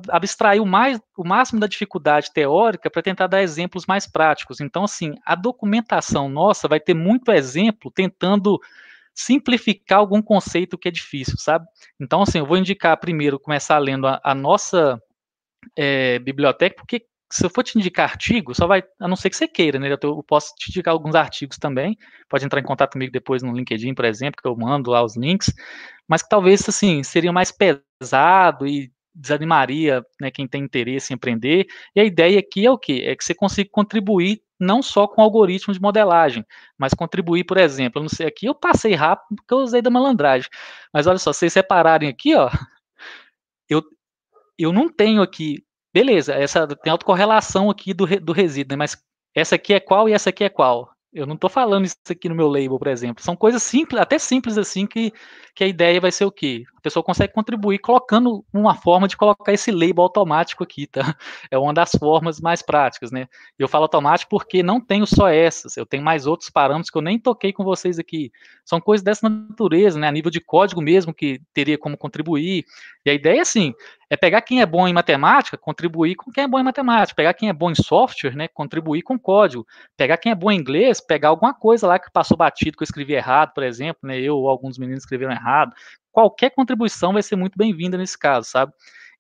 abstrair o, mais, o máximo da dificuldade teórica para tentar dar exemplos mais práticos. Então, assim, a documentação nossa vai ter muito exemplo tentando simplificar algum conceito que é difícil, sabe? Então, assim, eu vou indicar primeiro começar lendo a, a nossa é, biblioteca, porque se eu for te indicar artigo, só vai, a não ser que você queira, né? Eu, eu posso te indicar alguns artigos também. Pode entrar em contato comigo depois no LinkedIn, por exemplo, que eu mando lá os links. Mas que talvez, assim, seria mais pesado e desanimaria né, quem tem interesse em empreender. E a ideia aqui é o quê? É que você consiga contribuir não só com algoritmos de modelagem, mas contribuir, por exemplo, eu não sei aqui, eu passei rápido porque eu usei da malandragem. Mas olha só, se vocês separarem aqui, ó, eu, eu não tenho aqui, beleza, essa tem autocorrelação aqui do, do resíduo, né, mas essa aqui é qual e essa aqui é qual? Eu não estou falando isso aqui no meu label, por exemplo. São coisas simples, até simples assim, que, que a ideia vai ser o quê? A pessoa consegue contribuir colocando uma forma de colocar esse label automático aqui, tá? É uma das formas mais práticas, né? Eu falo automático porque não tenho só essas, eu tenho mais outros parâmetros que eu nem toquei com vocês aqui. São coisas dessa natureza, né? A nível de código mesmo, que teria como contribuir. E a ideia é assim, é pegar quem é bom em matemática, contribuir com quem é bom em matemática, pegar quem é bom em software, né, contribuir com código, pegar quem é bom em inglês, pegar alguma coisa lá que passou batido, que eu escrevi errado, por exemplo, né, eu ou alguns meninos escreveram errado, qualquer contribuição vai ser muito bem-vinda nesse caso, sabe?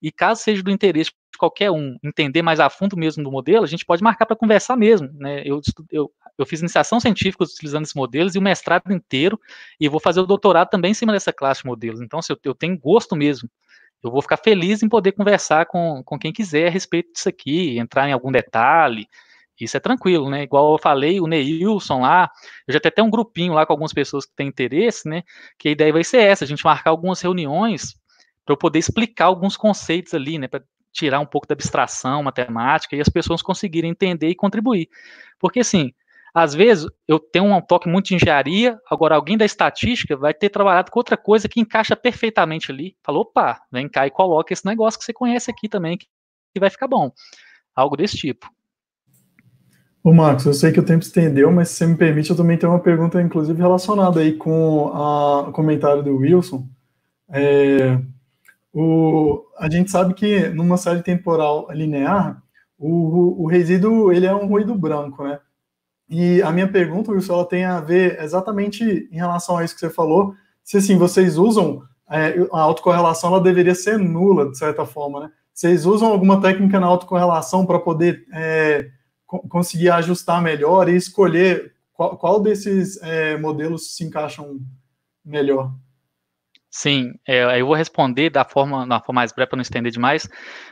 E caso seja do interesse de qualquer um entender mais a fundo mesmo do modelo, a gente pode marcar para conversar mesmo, né, eu, eu, eu fiz iniciação científica utilizando esses modelos e o mestrado inteiro, e vou fazer o doutorado também em cima dessa classe de modelos, então se assim, eu, eu tenho gosto mesmo eu vou ficar feliz em poder conversar com, com quem quiser a respeito disso aqui, entrar em algum detalhe. Isso é tranquilo, né? Igual eu falei, o Neilson lá, eu já tenho até um grupinho lá com algumas pessoas que têm interesse, né? Que a ideia vai ser essa, a gente marcar algumas reuniões para eu poder explicar alguns conceitos ali, né? Para tirar um pouco da abstração matemática e as pessoas conseguirem entender e contribuir. Porque, assim, às vezes, eu tenho um toque muito de engenharia, agora alguém da estatística vai ter trabalhado com outra coisa que encaixa perfeitamente ali. Falou, opa, vem cá e coloca esse negócio que você conhece aqui também, que vai ficar bom. Algo desse tipo. Ô, Marcos, eu sei que o tempo estendeu, mas se você me permite, eu também tenho uma pergunta, inclusive, relacionada aí com a, o comentário do Wilson. É, o, a gente sabe que numa série temporal linear, o, o resíduo ele é um ruído branco, né? E a minha pergunta, Wilson, ela tem a ver exatamente em relação a isso que você falou, se assim, vocês usam, é, a autocorrelação ela deveria ser nula, de certa forma, né? Vocês usam alguma técnica na autocorrelação para poder é, conseguir ajustar melhor e escolher qual, qual desses é, modelos se encaixam melhor? Sim, é, eu vou responder da forma, na forma mais breve para não estender demais.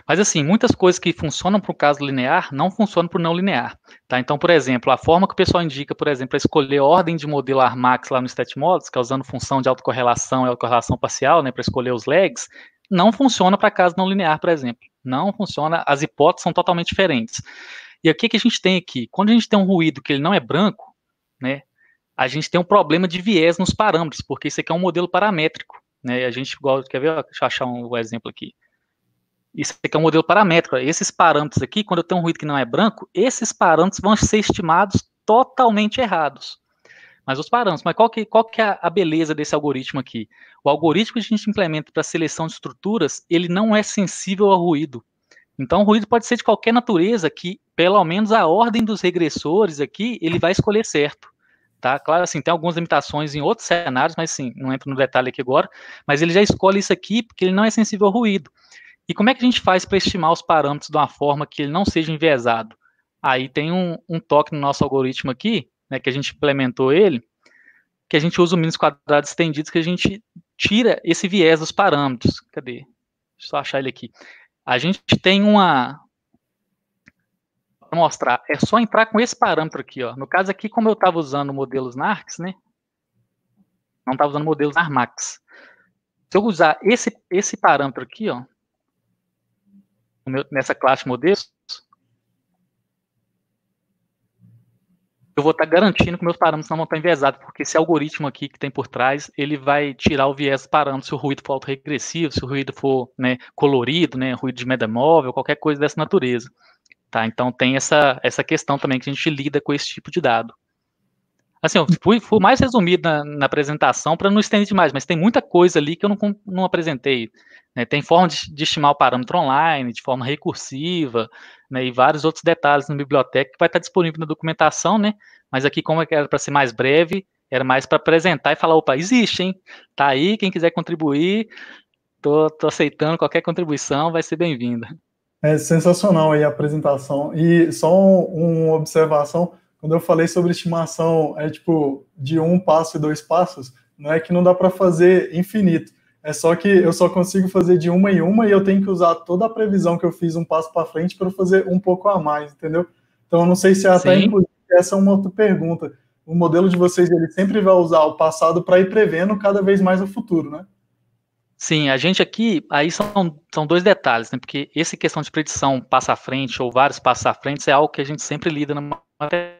Mas assim, muitas coisas que funcionam para o caso linear não funcionam para o não linear. Tá? Então, por exemplo, a forma que o pessoal indica, por exemplo, para é escolher ordem de modelo Armax lá no StatModels, que é usando função de autocorrelação e autocorrelação parcial, né, para escolher os lags, não funciona para caso não linear, por exemplo. Não funciona, as hipóteses são totalmente diferentes. E o que, que a gente tem aqui? Quando a gente tem um ruído que ele não é branco, né, a gente tem um problema de viés nos parâmetros, porque isso aqui é um modelo paramétrico. Né? E a gente, igual, quer ver? Deixa eu achar um, um exemplo aqui. Isso aqui é um modelo paramétrico. Esses parâmetros aqui, quando eu tenho um ruído que não é branco, esses parâmetros vão ser estimados totalmente errados. Mas os parâmetros, mas qual que, qual que é a beleza desse algoritmo aqui? O algoritmo que a gente implementa para seleção de estruturas, ele não é sensível ao ruído. Então, o ruído pode ser de qualquer natureza que, pelo menos a ordem dos regressores aqui, ele vai escolher certo tá? Claro, assim, tem algumas limitações em outros cenários, mas sim, não entro no detalhe aqui agora, mas ele já escolhe isso aqui porque ele não é sensível ao ruído. E como é que a gente faz para estimar os parâmetros de uma forma que ele não seja enviesado? Aí tem um, um toque no nosso algoritmo aqui, né, que a gente implementou ele, que a gente usa o mínimo quadrados estendidos, que a gente tira esse viés dos parâmetros. Cadê? Deixa eu só achar ele aqui. A gente tem uma, mostrar. É só entrar com esse parâmetro aqui, ó. No caso aqui, como eu estava usando modelos NARCS, né? Não estava usando modelos NARMAX. Se eu usar esse, esse parâmetro aqui, ó, nessa classe modelos, eu vou estar tá garantindo que meus parâmetros não vão estar tá porque esse algoritmo aqui que tem por trás, ele vai tirar o viés dos parâmetros se o ruído for autorregressivo, se o ruído for né, colorido, né, ruído de meta móvel, qualquer coisa dessa natureza. Tá? Então tem essa, essa questão também que a gente lida com esse tipo de dado. Assim, eu fui, fui mais resumido na, na apresentação para não estender demais, mas tem muita coisa ali que eu não, não apresentei. Né? Tem forma de, de, estimar o parâmetro online, de forma recursiva, né? e vários outros detalhes na biblioteca que vai estar disponível na documentação, né? Mas aqui, como é era para ser mais breve, era mais para apresentar e falar, opa, existe, hein? Tá aí, quem quiser contribuir, tô, tô aceitando qualquer contribuição, vai ser bem-vinda. É sensacional aí a apresentação. E só um, uma observação, quando eu falei sobre estimação, é tipo de um passo e dois passos, não é que não dá para fazer infinito. É só que eu só consigo fazer de uma em uma e eu tenho que usar toda a previsão que eu fiz um passo para frente para fazer um pouco a mais, entendeu? Então eu não sei se é até inclusive, essa é uma outra pergunta. O modelo de vocês ele sempre vai usar o passado para ir prevendo cada vez mais o futuro, né? Sim, a gente aqui, aí são, são dois detalhes, né? Porque essa questão de predição passo à frente ou vários passos à frente é algo que a gente sempre lida na matéria.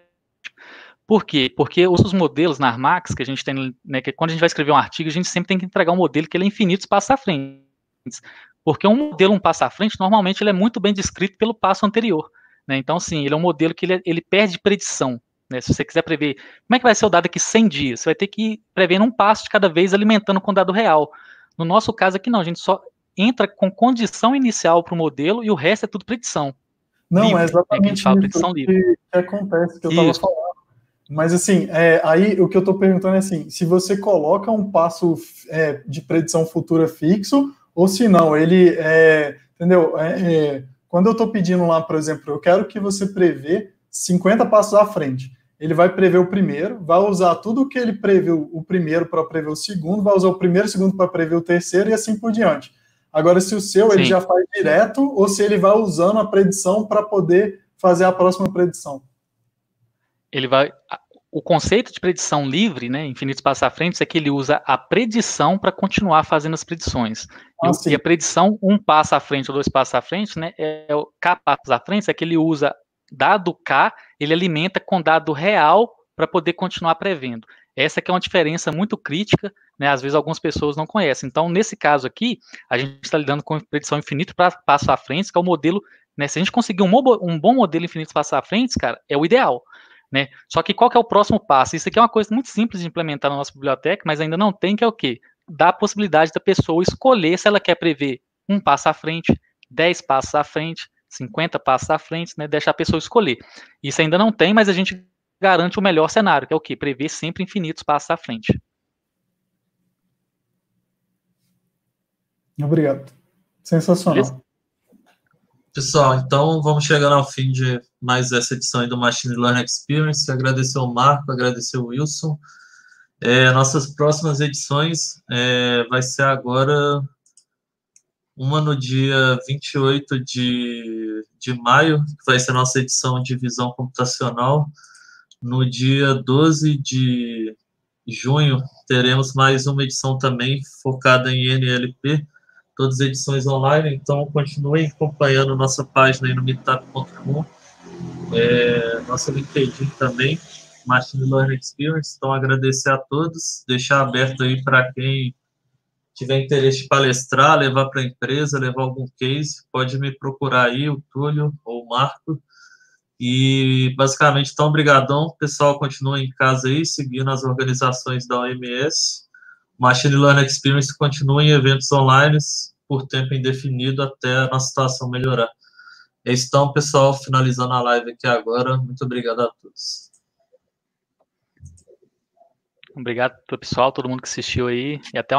Por quê? Porque os modelos na Armax que a gente tem, né, que quando a gente vai escrever um artigo, a gente sempre tem que entregar um modelo que ele é infinitos passos à frente. Porque um modelo, um passo à frente, normalmente ele é muito bem descrito pelo passo anterior. Né? Então, sim, ele é um modelo que ele, é, ele perde predição. Né? Se você quiser prever como é que vai ser o dado aqui 100 dias, você vai ter que ir prevendo um passo de cada vez alimentando com o dado real. No nosso caso aqui não, a gente só entra com condição inicial para o modelo e o resto é tudo predição. Não, é livre, é exatamente fala, predição que, livre. que acontece, que eu estava falando. Mas assim, é, aí o que eu estou perguntando é assim, se você coloca um passo é, de predição futura fixo, ou se não, ele, é, entendeu? É, é, quando eu estou pedindo lá, por exemplo, eu quero que você prevê 50 passos à frente ele vai prever o primeiro, vai usar tudo o que ele previu o primeiro para prever o segundo, vai usar o primeiro e o segundo para prever o terceiro e assim por diante. Agora, se o seu Sim. ele já faz direto ou se ele vai usando a predição para poder fazer a próxima predição. Ele vai. O conceito de predição livre, né, infinito espaço à frente, é que ele usa a predição para continuar fazendo as predições. Ah, e, e, a predição, um passo à frente ou dois passos à frente, né, é o k passos à frente, é que ele usa dado K, ele alimenta com dado real para poder continuar prevendo. Essa que é uma diferença muito crítica, né? Às vezes algumas pessoas não conhecem. Então, nesse caso aqui, a gente está lidando com predição infinito para passo à frente, que é o modelo, né? Se a gente conseguir um, um bom modelo infinito passo à frente, cara, é o ideal. Né? Só que qual que é o próximo passo? Isso aqui é uma coisa muito simples de implementar na nossa biblioteca, mas ainda não tem, que é o quê? Dá a possibilidade da pessoa escolher se ela quer prever um passo à frente, dez passos à frente, 50 passos à frente, né, deixar a pessoa escolher. Isso ainda não tem, mas a gente garante o melhor cenário, que é o que? Prever sempre infinitos passos à frente. Obrigado. Sensacional. Pessoal, então vamos chegando ao fim de mais essa edição do Machine Learning Experience. Agradecer o Marco, agradecer o Wilson. É, nossas próximas edições é, vai ser agora uma no dia 28 de, de maio, que vai ser nossa edição de visão computacional. No dia 12 de junho, teremos mais uma edição também focada em NLP, todas as edições online, então continuem acompanhando nossa página aí no meetup.com, é, nosso LinkedIn também, Machine Learning Experience, então agradecer a todos, deixar aberto aí para quem tiver interesse de palestrar, levar para a empresa, levar algum case, pode me procurar aí, o Túlio ou o Marco. E basicamente, então, obrigadão, Pessoal, continua em casa aí, seguindo as organizações da OMS. Machine Learning Experience continua em eventos online por tempo indefinido até a nossa situação melhorar. É isso então, pessoal, finalizando a live aqui agora. Muito obrigado a todos. Obrigado, pessoal, todo mundo que assistiu aí e até